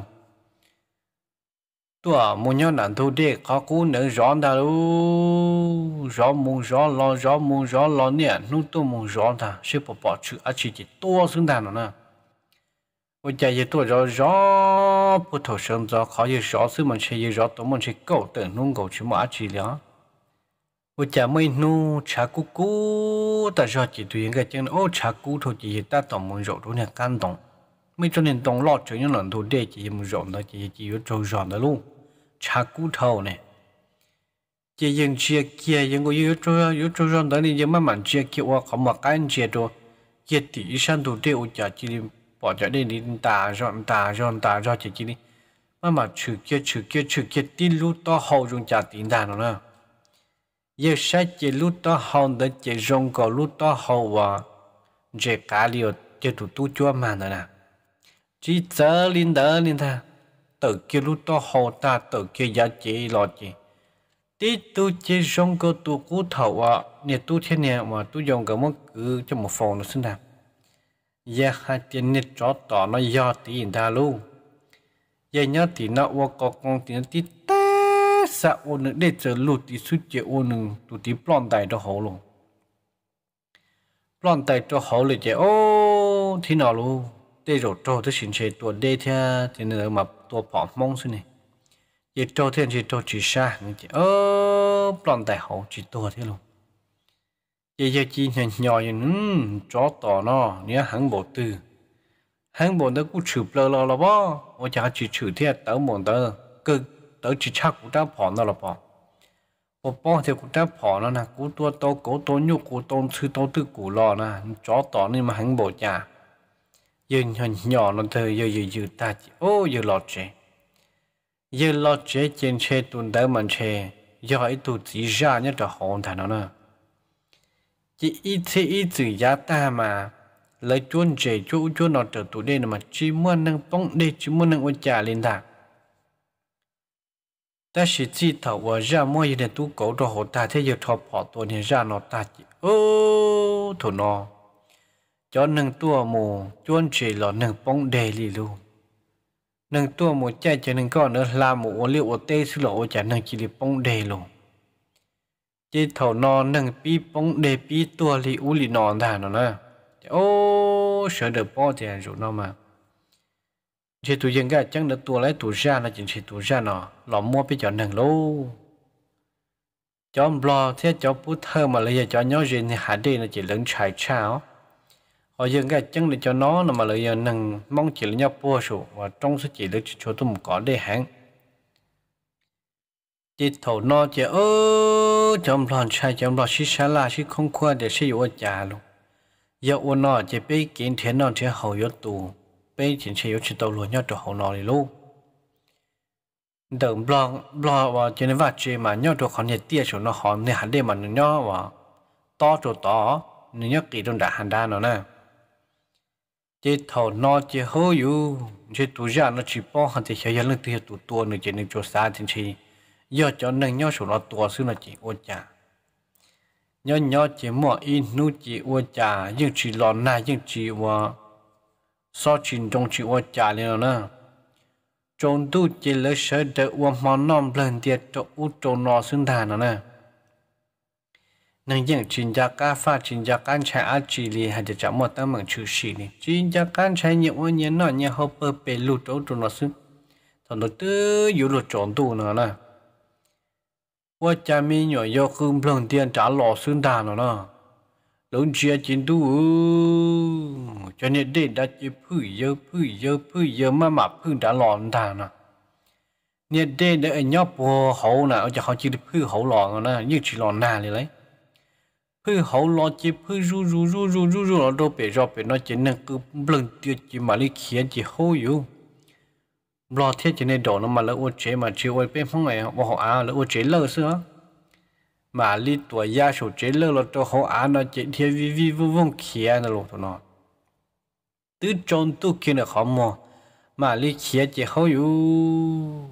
tôi muốn nhớ nản thâu đê khó cú nở rõ ta lô rõ muốn rõ lo rõ muốn rõ lo nè nụ tôi muốn rõ ta sẽ bỏ bỏ chữ á chỉ chỉ tôi xứng ta nó nè tôi chạy về tôi rõ rõ bất thổ sớm rõ khó gì rõ sự mình sẽ gì rõ tôi mình sẽ cầu tự nung cầu chữ mà chỉ liang ô chả mấy nu chả cú cú ta cho chị chỉ tùy cái chân ô chả cú thôi chỉ ta tổng muốn rộ thôi nè can tổng mấy cho nên tổng lọt cho những lần thôi để chị muốn rộn đó chị chỉ có trâu rộn đó luôn chả cú thầu này chị những chia kia những có yếu trâu yếu trâu rộn đó nên những mà mặn chia kia qua có mà cái anh chia đồ chỉ tỷ sang đồ để ô chị chỉ bỏ cho nên đi ta rộn ta rộn ta rộn chị chỉ đi mà mà trừ kia trừ kia trừ kia tin lúc to hậu dùng chả tin ta nữa ye sa che lu to hon de che rong cỏ lu to ho và je cá liu che tụt tu chua ma na na chỉ chờ linh đỡ linh ta, tự kia lu to hồ ta tự kia giá trị lo chi tí tu chỉ rong cỏ tu cú thầu và nè tu thế nè mà tu dùng cái món cứ cho một phòng nó xin nào giờ hai tiền nè chó tỏ nó do tiền ta luôn giờ nhớ thì nó qua có con tiền tí ta sa ô nữ để chờ lụt thì suốt chế ô nữ tụ tí plon tài cho hậu luôn plon tài cho hậu là chế ô thì nào luôn để rồi cho tôi xin chế tu đê thế thì nữa mà tu bỏ mong xuống này chế cho thiên chế cho chỉ xa chế ô plon tài hậu chỉ tu thế luôn chế giờ chỉ nhỏ nhỏ như nứ ừ, chó tỏ nó nhớ hắn bộ tư hắn bộ nó cũng chửi plơ lo lo bó ô chả chỉ chửi thiệt tớ bọn tớ cực tới chỉ chắc cũng đã bỏ nó là bỏ bỏ bỏ thì cũng đã bỏ nó nè cú tua to cố to nhu cú tôn sư to tư cú lò nè chó tỏ nên mà hắn bộ nhà giờ nhỏ nhỏ nó thơ giờ giờ giờ ta chỉ ô giờ lọt chế giờ lọt chế trên xe tuần tới mà chế giờ ấy tụt chỉ ra nhất là hồn thằng nó nè chỉ ít thế ít chữ giá ta mà lấy chuôn chế chú chuôn nó trở tụi đây mà chỉ muốn nâng bóng đây chỉ muốn nâng ôn trà lên thẳng ta chỉ chỉ thầu và ra mỗi giờ tu cổ đồ hộ ta thế giờ thọ bỏ tôi thì ra nó ta chỉ ô thủ nó cho nâng tua mù chuôn chỉ là nâng bóng đề lì luôn nâng tua mù chạy chạy nâng con nữa là mù ô liệu ô tê sư lộ chả nâng chỉ lì bóng đề luôn chỉ thầu nó nâng bí bóng đề bí tua lì u lì nọ thà nó nè ô sợ được bỏ tiền rồi nó mà chỉ tu dân cái chẳng được tụi lấy tu ra là chỉ chỉ tụi ra nó lỏm mua bị cho nặng lô cho ông lo thế cho bút thơ mà lấy cho nhó gì thì hạ đi là chỉ lớn chạy sao họ dân cái chẳng để cho nó là mà lấy giờ nặng mong chỉ là nhau bùa sụ và trong số chỉ được cho tôi một có để hạng chỉ thầu nó chỉ ơ cho ông lo chạy cho ông lo xí xá là xí không khoa để xí ở nhà luôn giờ ông nó chỉ biết kiến thế nó thế hậu yếu tụi bên chính chỉ yêu chỉ tàu luôn nhau được hậu nó đi luôn đừng lo lo và cho nên vật chế mà nhau được họ nhiệt tia chỗ nó họ nên hẳn để mà nó nhau và to chỗ to nó nhau kỹ trong đại hẳn đa nó nè chế thầu nó chế hô yu chế tu ra nó chỉ bỏ hạn thì xây dẫn lên tia tu tua nữa chế nên chỗ xa chính chỉ giờ cho nên nhau chỗ nó tua xứ nó chỉ ôn chả nhớ nhớ chỉ mua in nu chỉ ua trà nhưng chỉ lo na nhưng chỉ và so chỉnh trong chịu ở trả liền nè trong tu chỉ lấy sợ để uống món nón lên địa cho u trốn nó sinh đàn nữa nè nàng dạng chỉnh gia cá pha chỉnh gia can trái ăn chỉ li, hay để chạm một tấm bằng chữ xì nè chỉnh gia can trái nhiều quá nhớ nọ nhớ hộp bơ bể lụt trốn trốn nó xứng thằng nó tư yếu lụt trốn tu nữa nè ว่าจะมีหน่วยโยกคืนเพลิงเตียนจ๋าหล่อซึ่งดานหรอเนาะลงเชียจินดูจนเด็ดดัดจีพื้เยอะพื้เยอะพื้เยอะมามาพื้ด่าหลอนทางนะเนี่ยเด็ดเด็ดยอปัวเขาน่ะเอาจะเขาจีพื้เขาหลอนนะยืดชีหลอนหน้าเลยเลย พื้เขาหลอนจีพื้รูรูรูรูรูรูเราโดเปรอเปนอจีนั่งกึ่งเตียจีมาลิเขียนจีโฮอยู่รอเทียจีในดอกน้ำมันแล้วอวดเจมาเชียวเป็นหองไงนว่าเขาอาแล้วอวดเจเลิกซะ mà li tuổi gia số chế lơ lo cho họ ăn nó chế thiên vi vi vô vong kia nó lo tụi nó tứ trong tu kia nó khó mò mà li kia chế họ yêu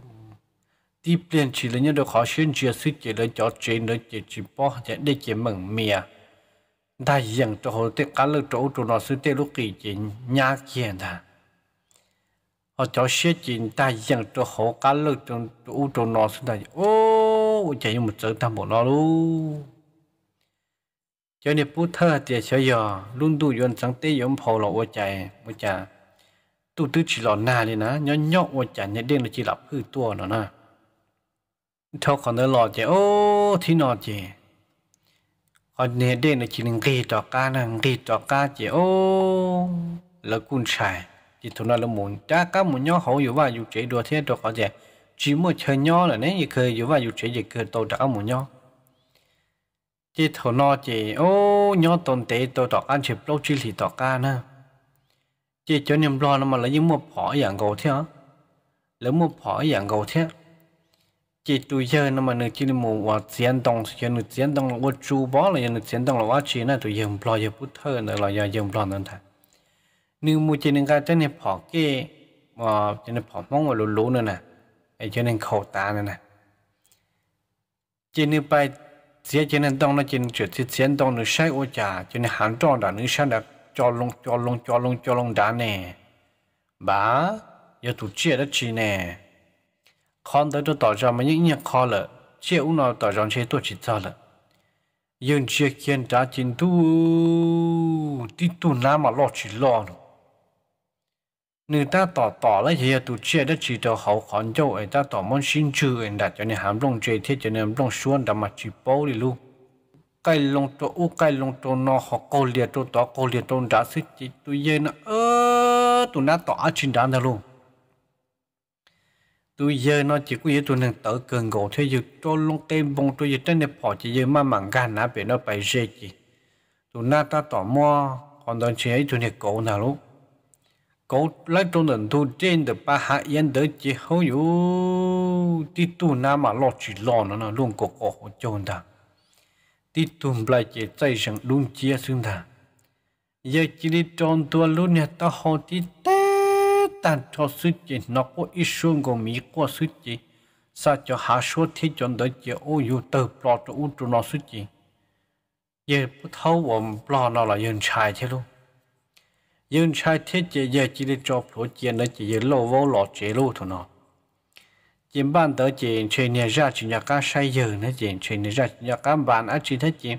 đi biển chỉ là những đồ khó xuyên chia suy chế là cho chế nó chế chỉ bỏ chế để chế mừng mía đại diện cho họ tất cả lơ chỗ tụi nó suy tế lúc kỳ chế nhà kia thà họ cho xuyên chế đại diện cho họ cả lơ trong tụi nó suy đại ô ้ใจยุ่งมุดเจอทำบ่รอรู้เจ้าเนี่ยพุทธเจธอเตี๋ยเฉยอรุ่นดูยนสังเตยยมพอหลอกวัวใจมุจาตู้ตื้อหลอนหน้าเลยนะย้อนย่อวัวใจเนี่ยเด้งเลยจีหลับพื้ตัวหนอนะเท่าคนเดินหลอดใจโอ้ที่นอนใจคนเนี่ยเด้งเลยจีหนึ่งกีต่อการหนึ่งกีต่อการใจโอ้แล้วกุญชัยจิตทุนนั่นละมุนจ้าก้ามุนย้อนหัวอยู่ว่าอยู่ใจดัวเทียดตัวเขาใจ chỉ một chơi nhỏ là nên cứ dù vào dù chơi gì cứ tàu trả một nhau chỉ thầu nó chỉ ô nhau tồn tế tàu đọc ăn chụp lâu chỉ thì đọc ca nữa chỉ cho niềm lo nó mà là những một bỏ dạng cầu thế lấy một bỏ dạng cầu thế chỉ tụi giờ nó mà nửa chỉ một và chiến đồng chỉ nửa chiến đồng là vô chú bỏ là nửa chiến đồng là quá chỉ là tụi giờ lo giờ bút thơ nữa là giờ giờ lo nữa thà nếu mua chỉ nửa ca trên này bỏ cái mà trên này bỏ mong là lú lú nữa nè ấy cho nên khổ tá này nè, chỉ nếu bài sẽ cho nên đông nó chỉ chuyện thì sẽ đông nó sai ô trà cho nên hàng tròn đã nên sai đã cho lông cho lông cho lông cho lông đá nè bà giờ tụt chia đó chi nè con tới tôi tỏ ra mà những nhạc khó lợ chia u nào tỏ ra chế tôi chỉ cho lợ nhưng chia kiên trả chính tu tí tu nam mà lo chỉ lo nữa người ta tỏ tỏ lấy thì tụ chia đất chỉ tàu hậu khẩn châu ấy ta tỏ món xin chữ ấy đặt cho nên hàm rong chơi thế cho nên rong xuống đã mà chỉ bố đi luôn cái lông tổ u cái lông tổ nó họ cô liệt tổ tỏ cô liệt tổ đã xích chỉ tụ yên ơ tụ nát tỏ chín đám ra luôn tôi giờ nó chỉ có tôi nên tự cường gỗ thế giờ tôi luôn tên bông tôi giờ trên đẹp họ chỉ giờ mà mặn gan nã bị nó bày rê chỉ tôi na ta tỏ mua còn đón chế tôi nên cổ nào lúc có lấy trong lần thu trên được ba hạ yên đỡ chỉ hậu yếu đi tu na mà lo chỉ lo nó là luôn có có hỗ trợ ta đi tu lại chỉ chạy sang luôn chia xương ta giờ chỉ đi tròn tua luôn nhà ta họ đi té tan cho suy chỉ nó có ít xuống của mỹ có suy chỉ sao cho hạ số thế chọn đỡ chỉ ô yếu từ lo cho út trụ nó suy chỉ giờ bất thấu ông lo nó là yên chạy thế luôn nhưng sai thế chế giờ chỉ để cho phố chiến nó chỉ giờ lộ vô lọ chế lộ thôi nó chiến ban tới chiến chơi nhà ra chỉ nhà cá sai giờ nó chiến chơi nhà ra chỉ nhà cá bàn á chỉ thế chiến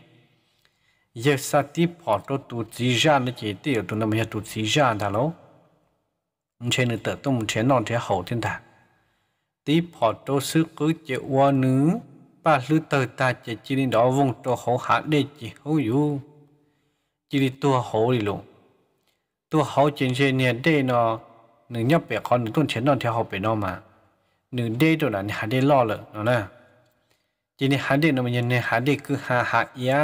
giờ sa tí họ cho tụ chỉ ra nó chỉ tiêu tụ nó mới tụ chỉ ra thà lố chơi nữa tự tung chơi non chơi hậu thiên thà tí họ cho sức cứ chơi qua nữ ba lứa tờ ta chỉ chỉ đến đó vùng cho hậu hạ để chỉ hậu yêu chỉ đi tua hậu đi luôn ตัวเขาเจนเจเนียเดนอหนึ่งยับเปียคอนหนึ่งต้นเชนนอนเที่ยวเขาไปนอมาหนึ่งเดตัวนั้นหาเดล่อเลยนะนะจีนี่หาเดนมันยันเนี่ยหาเดคือหาหายา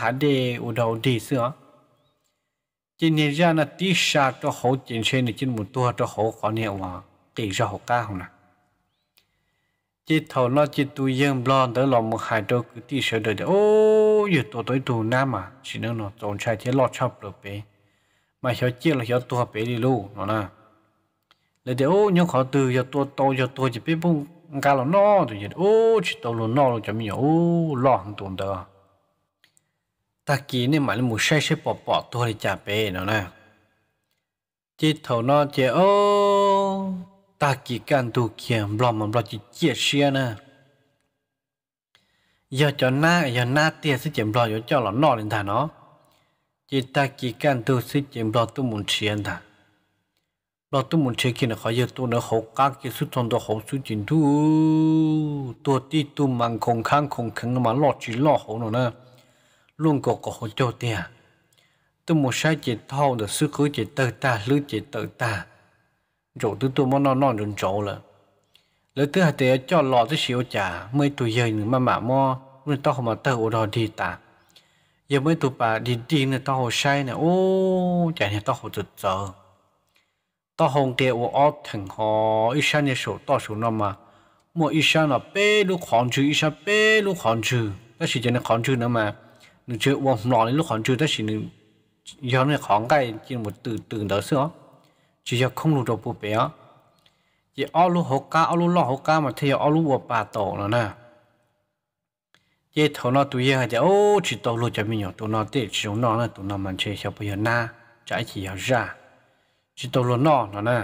หาเดอุดาดีเสือจีนี่จานะตีชาตัวเขาเจนเชนจินหมุตัวตัวเขาขอเนี่ยว่าตีชาหกก้าของนะจีเท่านั้นจีตัวยังบลอนเดี๋ยวเราหมหายตัวคือตีเสือเดี๋ยวโอ้ยตัวตัวตัวน้ามาชิโนโนจงใช้เที่ยวลอดชอบเลยไป mà cho chia là cho tua bể đi luôn nó nè lấy để ô nhau khó từ cho tua to cho tua chỉ biết bung cá là nó giờ ô chỉ tàu luôn nó cho mình ô lo hàng tuần đó ta kỳ nên mà nó một sai sai bỏ bỏ tua để trả bể nó nè chỉ thầu nó chỉ ô ta kỳ can tu kia lo mà lo chỉ chia xe nè giờ cho na giờ na tiền sẽ chém lo giờ cho là nó lên thà nó chỉ ta chỉ cần tu sĩ chỉ lo tu muốn chiến ta lo tu muốn chiến khi nào khỏi giờ tu nó học các cái sự trong đó học sự chính tu tu đi tu mang không khang không khang mà lo chỉ lo học nó nè luôn có có học cho tiền tu muốn sai chỉ thâu được sự khứ chỉ tự ta lư chỉ tự ta rồi tu tu mà nó nó đừng chỗ là lỡ thứ hai thì cho lo tới xíu chả mới tu giờ mà mà mo người ta không mà tự ở đó đi ta giờ mới tụp bà đi đi nè tao hồ say nè ô chạy nè tao hồ tự giờ tao hồng ô ở thằng họ ít sáng nè số tao số năm mà mua ít sáng là bé lúc khoảng trừ ít sáng bé lúc khoảng trừ ta chỉ chạy nè khoảng trừ nữa mà nửa chơi uống nọ đến lúc khoảng trừ ta chỉ nửa giờ nè khoảng cái chỉ một từ từ đó xưa chỉ cho không lụt đầu bộ bé chỉ ở lúc hồ ca ở lúc lo hồ ca mà thấy ở lúc bộ bà tổ nữa nè ye thọ nó tụi ye hả ô chỉ tàu luôn cho mình nhỏ tụi nó tê chỉ chúng nó là tụi nó mình chơi 小朋友 na trái chỉ hả ra chỉ tàu luôn nó nó nè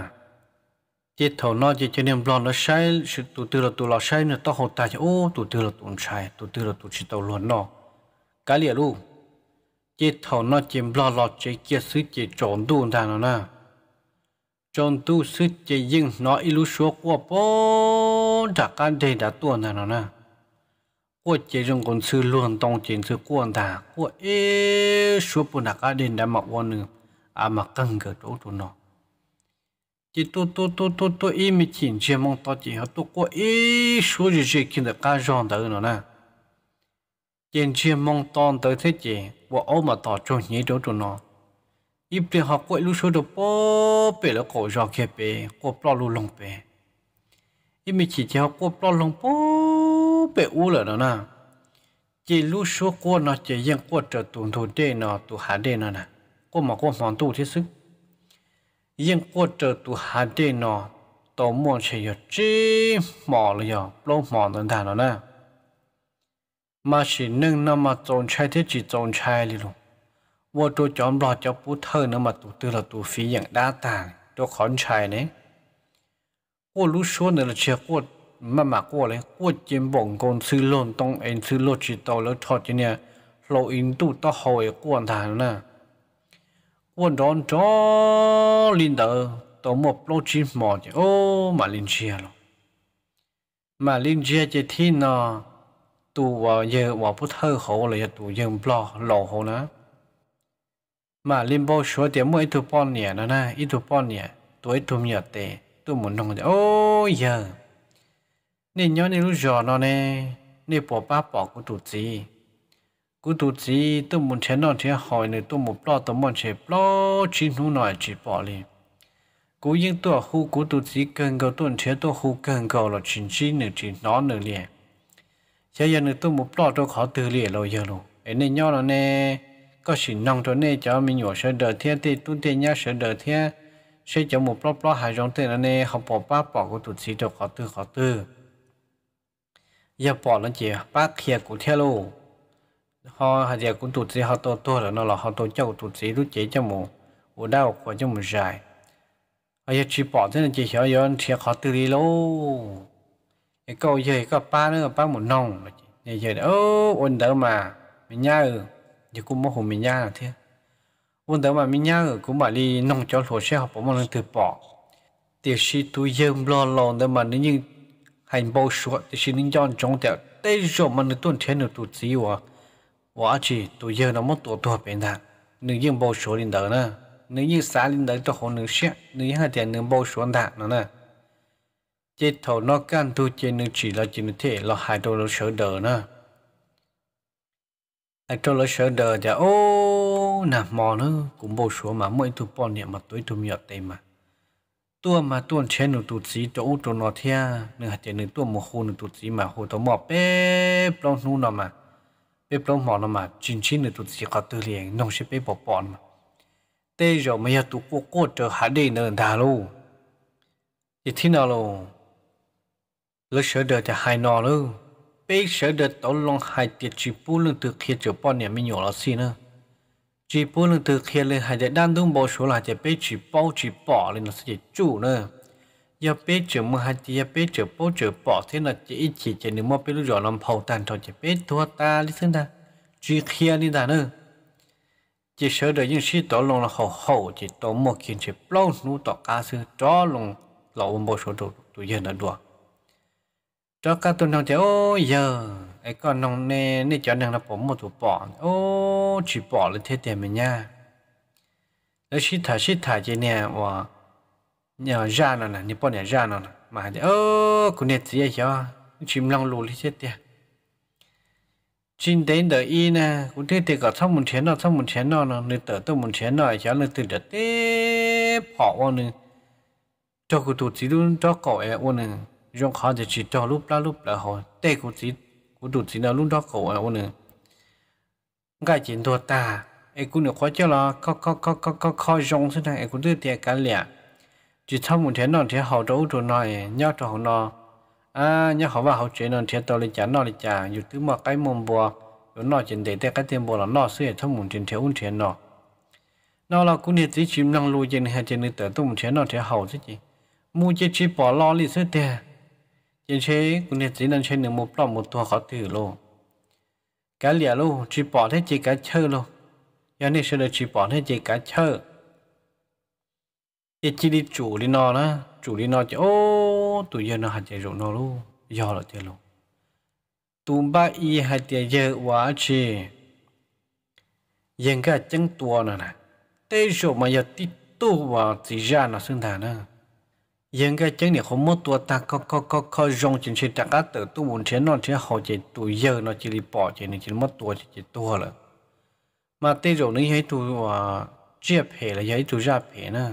ye thọ nó chỉ cho nên bọn nó sai sự tụi tư là tụi nó sai nữa tao hột ta cho ô tụi tư là tụi sai tụi tư là tụi chỉ tàu luôn nó cái liền luôn ye thọ nó chỉ blon lọt chỉ kia sự chỉ chọn đun ra nó nè chọn tu sự chỉ dưng nó ilu số qua bó đã can đề đã tuôn ra nó nè con sư sư ta đã chỗ chỗ 我接种公司乱动检测过他，我诶说不那个人的嘛我呢，啊嘛更个多多呢。chỉ tu tu tu tu tu ý mi chỉ chỉ mong to chỉ tu có ý số gì gì khi được cá rong tới nữa nè chỉ chỉ mong to tới thế chỉ bộ ôm mà tỏ cho nhí chỗ chỗ nó ít thì họ quậy lúc số được bố bể là cổ rong kia bể cổ bỏ lù lồng bể ที่มีชีเจ้ากวบตอนลงปูเปอู้เลยนะนะจีรู้ชัวกวนะจะยังกวดจะตุนทุเดนอตุหาเดนนะก็มาก็มองตู้ที่ซึ่งยังกวดจะตุหาเดนอต่อมัองเฉยจีหมอเลยอ่ะลงหมอนันทานนะมาสิหนึ่งนำมาจงใช้ที่จีจงใช้เลยลงว่าตัวจอมรอจะปูเธอนมาตุเตอละตุฟีอย่างด้าต่างตัวขอนใช้เนี่ย过路说呢了切过慢慢过来过肩膀公司论东恩司落去到了朝今年老印度到后尾过谈呢，过当朝领导到莫老去莫的哦马林切了，马林切这天呢，都我也我不透好了也都用不老老好呢。mà liên bố số tiền mỗi tụ bao nhiêu nữa nè, ít tụ bao nhiêu, tuổi tụ nhiều tiền tôi muốn nông cho ô giờ nên nhớ nên lúc giờ nó nè nên bỏ ba bỏ của tụt gì của tụt gì tôi muốn chén nó chén hỏi nữa tôi muốn lo tôi muốn chén lo chín nu nói chỉ bỏ đi cú yên tôi khu của tụt gì cần cầu tôi chén tôi khu cần cầu là chỉ chỉ nữa chỉ nó nữa liền giờ giờ nữa tôi muốn lo cho khó từ liền rồi giờ luôn nên nhớ nó nè có sự nông cho nên cháu mình nhỏ sợ đợi thiên thì tôi thiên nhớ sợ đợi thiên sẽ cho một blog blog hai dòng tên này học bỏ ba bỏ của tụt sĩ cho khó tư khó tư giờ bỏ lên chỉ ba kia của theo luôn họ hai giờ cũng tụt sĩ họ to to rồi nó là họ to cho tụt sĩ lúc chế cho một ổ đau của cho một dài bây giờ chỉ bỏ thế này chỉ hiểu rồi thì khó tư đi luôn cái câu gì có ba nữa ba một nong, này giờ ô ổn đỡ mà mình nhá giờ cũng mất hồ mình nhá thế vốn đó mà mình ở cũng bảo đi nông cho hồ xe học một lần từ bỏ thì khi tôi dơm lo lo đó mà nếu như hành bao suốt thì khi những chọn trong tiểu đây rồi mà nó tuần thế nó tụt gì quá quá chỉ tôi dừng nó mất tổ tuổi bên thằng nếu như bao số linh đó nữa nếu như xã linh đó tôi không được xét nếu như hai tiền nếu bao số thằng nó nè chết thầu nó gan tôi chơi nên chỉ là chỉ có thể là hai đôi lỗ sở đờ nữa hai đôi lỗ sở đờ thì ô nà mò nơ cũng bổ số mà mỗi tụ bọn niệm mà tối tụ miệt tây mà tua mà tuôn trên nụ tụt xí chỗ chỗ nọ thea nửa hạt nửa tuôn một khu nửa tụt xí mà hồ tàu mò bé plong nu nọ mà bé plong mò nọ mà chín chín nửa tụt xí có tư liền nông sẽ bé bỏ bọn mà tê rồi mấy giờ tụ cô cô chờ hạt đi nửa đà luôn thì thế nào luôn lỡ sợ đợi thì hai nọ luôn bé sợ đợi tàu long hai tiệt chỉ bu lưng từ khi chờ bọn nhà mình nhỏ là xí nữa chỉ bố lần thực hiện lên hai giải đan đúng bộ số là chỉ biết chỉ bao chỉ bỏ lên nó sẽ chỉ chủ nữa giờ biết chữ mà hai chỉ biết chữ bao chỉ bỏ thế là chỉ chỉ chỉ nếu mà biết lúc rồi làm phẫu tàn thôi chỉ biết thua ta lý thế ta chỉ khi đi ta nữa chỉ sợ đời những sĩ tổ lòng là hậu hậu chỉ tổ một kiện chỉ bao nụ tổ cá sư cho lòng lão bộ số đồ tụi giờ là đùa cho các tuần nào chỉ ôi giờ ấy còn nông nè nè cho nàng là bốn một thủ bỏ ô chỉ bỏ là thế tiền mình nha lấy xí thả xí thả chứ nè và nhờ ra nó nè nhịp bọn nhờ ra nó mà hãy ô cũng nè chỉ cho chim lăng lù lý thế tiền chính đến đời y nè cũng thế thì cả xong chén nào xong một chén nào nó nên tới tới chén nào cho nên từ đợt té bỏ vào cho cụ chỉ luôn cho cậu em ôn dùng khó để chỉ cho lúc lá lúc là hồi tê cụ chỉ cú đụt xin đâu lúc đó cổ áo nữa cái chuyện thua ta ai cũng được khóa cho là có có có có có khó rong thế này ai cũng đưa tiền cả lẹ chỉ thăm một thế nào thế hậu đấu rồi nói nhau cho họ nó à nhau họ vào hậu chuyện nào thế tôi lên chán nó lên chả dù thứ mà cái mồm bùa rồi nó chuyện để cái tiền bùa là nó sẽ thăm một chuyện thế un nó nó là cũng nhiệt chỉ chìm năng lùi trên hai trên nước tới tung chuyện nó thế hậu thế gì mua chỉ chỉ bỏ lo lì thế tiền chỉ chế cũng nên chỉ nên chơi một lọ một tua khó thử luôn cái lẻ luôn chỉ bỏ thế chỉ cái chơi luôn giờ này sẽ được chỉ bỏ thế chỉ cái chơi ít chỉ đi chủ đi nó đó chủ đi nó chứ ô tụi giờ nó hạt chạy rượu nó luôn do là thế luôn tụi ba y hạt giờ quá chi yên cái chân tua nè nè tê mà giờ tít tu vào ra nó xưng thà nè ยังก็เจ้าเนี่ยเขามตัวตาก็ก็ก็ก็ยงจนชิตากาเตอตู้บุญเชนนอนเชนเขาเจตัวเยอะนอจิริปอเจนี่จิมตัวเจตัวเลยมาเตโรนี่ให้ตัวเจี๊ยบเพลยให้ตัวจาเพนะ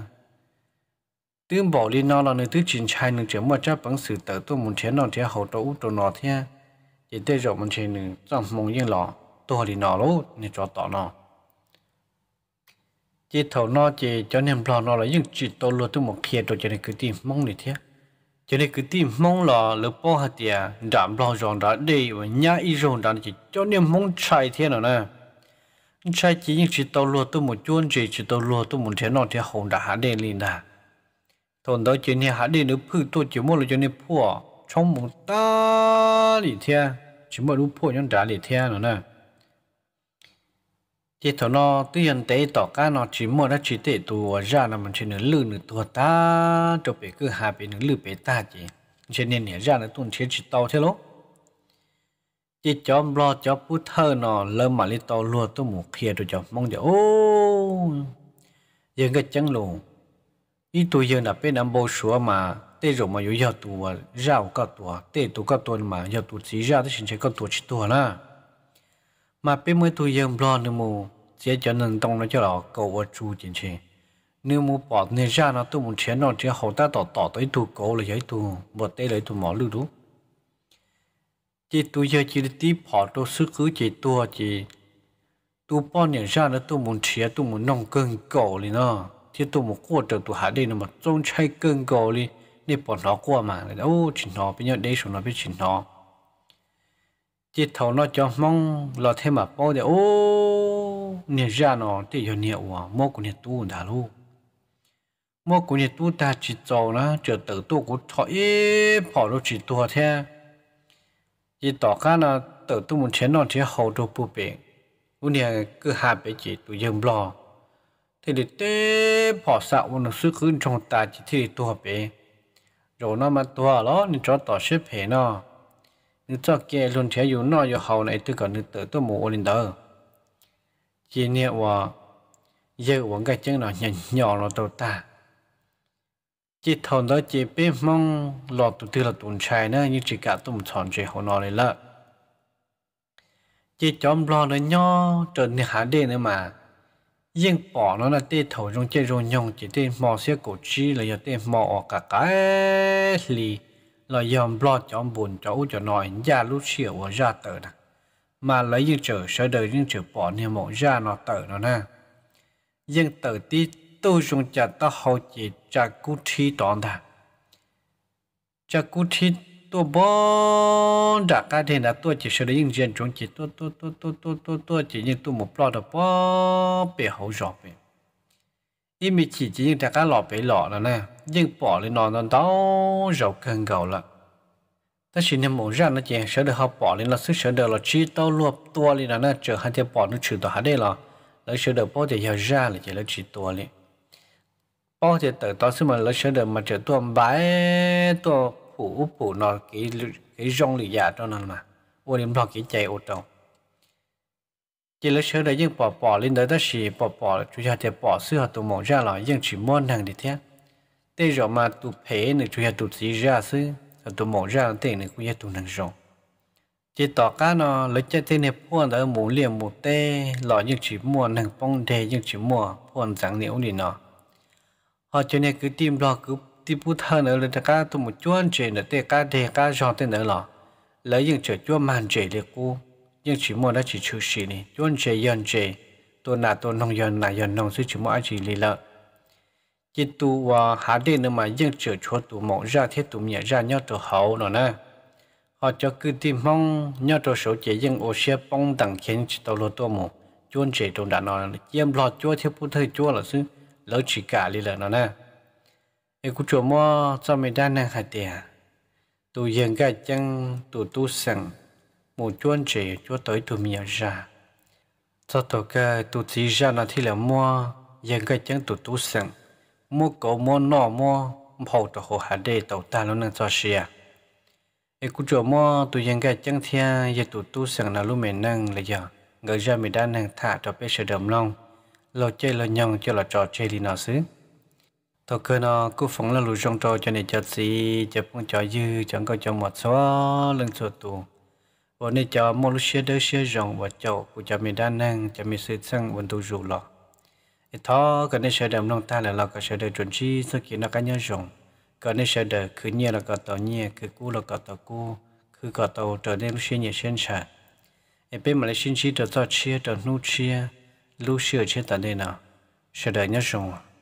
ตื้มบอกลีนอนเราเนี่ยตื้จินชายหนึ่งเจ้ามาจ้าปังสือเตอตู้บุญเชนนอนเชนเขาตัวอุตัวนอเทียเจเตโรมันเชนหนึ่งจ้องมองยังหล่อตัวลีนอนรู้เนี่ยจอต่อนอ chỉ thầu nó chỉ cho nên lo nó là những chỉ tổ lo tôi một kia rồi cho nên cứ tìm mong này thế cho nên cứ tìm mong là lỡ bỏ hạt tiền à, đảm lo rồi đã để và nhá ít rồi đã chỉ cho nên mong chạy thế nào nè chạy chỉ những chỉ tổ lo tôi một chuyên chỉ chỉ tổ lo tôi một thế nào thì hồn đã hạ đề liền đã thôn đó chỉ nên hạ đen nó phư tôi chỉ muốn là cho nên phù trong một ta này thế chỉ muốn lúc phù những đã này thế nào nè chỉ thọ nó tiền tế tỏ cá nó chỉ mua nó chỉ tế tu ra nó mình chỉ nửa lư nửa tu ta cho bé cứ hà bé nửa lư bé ta chỉ cho nên nhà ra nó tuôn chế chỉ tàu thế lỗ chỉ cho lo cho bút thơ nó lơ mà li tàu lùa tu mù kia rồi cho mong giờ ô giờ cái chân lù ý tu giờ là bên nam bộ sửa mà tê rồi mà yếu tu ra có tu tê tu có tu mà yếu tu chỉ ra thì chỉ có tu chỉ tu là mà bên mới tu giờ lo nữa mù chỉ cho nên tông nó cho là cầu và chu chính trị nếu muốn bỏ nên ra nó tôi muốn chén nó chỉ hậu ta tỏ tỏ tới tu cầu là giấy tu một tay lấy tu mỏ lưu đúng chỉ tôi giờ chỉ tí bỏ tôi sức cứ chỉ tua chỉ tôi bỏ nhận ra nó tôi muốn chia tôi muốn nông cơn cầu đi nó chỉ tôi muốn qua trở tôi hạ đây nó mà trông chay cơn cầu đi để bỏ nó qua mà này đâu chỉ nó bây giờ đây số nó biết chỉ nó chỉ thầu nó cho mong là thêm mà bỏ để ô nè ra nó để giờ nè ủa mua cũng nè tu đã lu mua cũng nè tu ta chỉ cho nó chờ tự tu của thọ bỏ nó chỉ tu thế chỉ tỏ cái là tự tu muốn chén nó chỉ hậu đồ bù bể u nè cứ hạ bể chỉ tu dừng lo thì để tế bỏ sợ nó suy cứ trong ta chỉ thì tu bể rồi nó mà tu nó nên cho tỏ xếp hệ nó nên cho kia luôn thế อยู่ nó อยู่ hậu này tôi còn tự tu mua linh đó chỉ niệm của giờ của cái chân nó nhỏ nhỏ là tổ ta chỉ thôn đó chỉ biết mong lo tụ tư là tụn trai nữa như chỉ cả tụm chọn chỉ hồ nó này lợ chỉ chọn lo nó nhỏ trở nên hạ đề nữa mà nhưng bỏ nó là tê thổ trong chơi rồi nhong chỉ tê mò xe cổ chi là giờ tê mò cả cái lì là dòm lo chọn buồn cháu cho nói ra lúc xỉu và ra tờ nè mà lấy dương trở sẽ đời dương trở bỏ niềm mộ ra nó tự nó nè dương tự tí tu dùng chặt ta hậu chỉ chặt cú thi tòn thà chặt cú thi tu bỏ đã cái thế là tu chỉ sở đời dương diện chúng chỉ tu tu tu tu tu tu tu chỉ nhưng tu một lo được bó bể hậu rõ bể ý mình chỉ chỉ nhưng đã cả lọ bể lọ rồi nè nhưng bỏ lên nó nó đau rầu cơn gầu lắm ta chỉ nên một ra nó chỉ sợ được học bỏ lên là sức sợ được là chỉ tao luộc tua lên là nó chờ hai tiếng bỏ nó trừ tao đây là lấy sợ được bỏ thì giờ ra là chỉ lấy chỉ tua lên bao thì tự tao xí mà lấy sợ được mà chờ tua bãi tua phủ phủ nó cái cái rong lì giả cho nó mà ôi điểm thọ cái chạy ô tô chỉ lấy sợ được những bỏ bỏ lên đấy ta chỉ bỏ bỏ chủ cha thì bỏ sức họ tụ mổ ra là những chỉ món hàng để thế thế rồi mà tụ phế nữa chủ cha tụ gì ra xứ cho tụi mổ ra tiền này cũng tụi nàng rộng chỉ tỏ cá nó lấy chơi thế này buồn ở mũ liềm mũ tê lọ những chỉ mua nàng bông đề những chỉ mua buồn chẳng liễu đi nó họ cho nên cứ tìm lo cứ tìm bút thân ở lên cá tụi một chuan chuyện nữa tê cá đề cá giò tê nữa lọ lấy những chuyện chuan màn chuyện liệt cu nhưng chỉ mua đó chỉ chữ xì này chuan chuyện yon chuyện tôi nà tôi nông yon nà yon nông suy chỉ mua chỉ lì lợn chỉ tu và hạ đi nữa mà dân chữa cho tụ mộng ra thế tụ nhẹ ra nhau tụ hậu rồi nè họ cho cứ tìm mong nhau tụ số chế dân ô xe bông đẳng khiến tàu lô tụ mộng chuôn chế tụ đã nói chiếm lo chúa thế bút thời chúa là sư lỡ chỉ cả đi là nó nè em cũng chúa mua cho mình đa năng hạt tiền tụ dân cái chân tụ tu sẵn một chuôn chế cho tới tụ nhẹ ra cho tụ cái tụ chỉ ra là thì là mua dân cái chân tụ tu sẵn mua cổ mua nọ mua hậu tổ hồ hà đề tàu ta nó nâng cho xìa ấy cũng chỗ mua tụi dân cái chân thia giờ tụi tu sẵn nào lúc mình nâng là giờ người ra mình đã nâng thả cho bé sờ đầm long lo chơi lo nhong cho là trò chơi đi nào xứ thọ cơ nó cứ phóng là lùi trong trò cho nên cho xí cho phong cho dư chẳng có cho một số lưng sổ tù bọn này cho mua lúc xe đỡ xe rộng và chậu của cho mình đã nâng cho mình sự sang bọn tu rủ lọ thì thọ cái này sẽ đầm nông ta là là cái sẽ để chuẩn chi sau khi nó cái nhau rộng cái này sẽ để cứ nhẹ là cái tàu nhẹ cứ cú là cái tàu cú cứ cái tàu trở nên lúc xin nhẹ xin trả em biết mà lấy sinh chi trở cho chia trở nuôi chia lúc sửa chia tại đây nào sẽ để nhớ rộng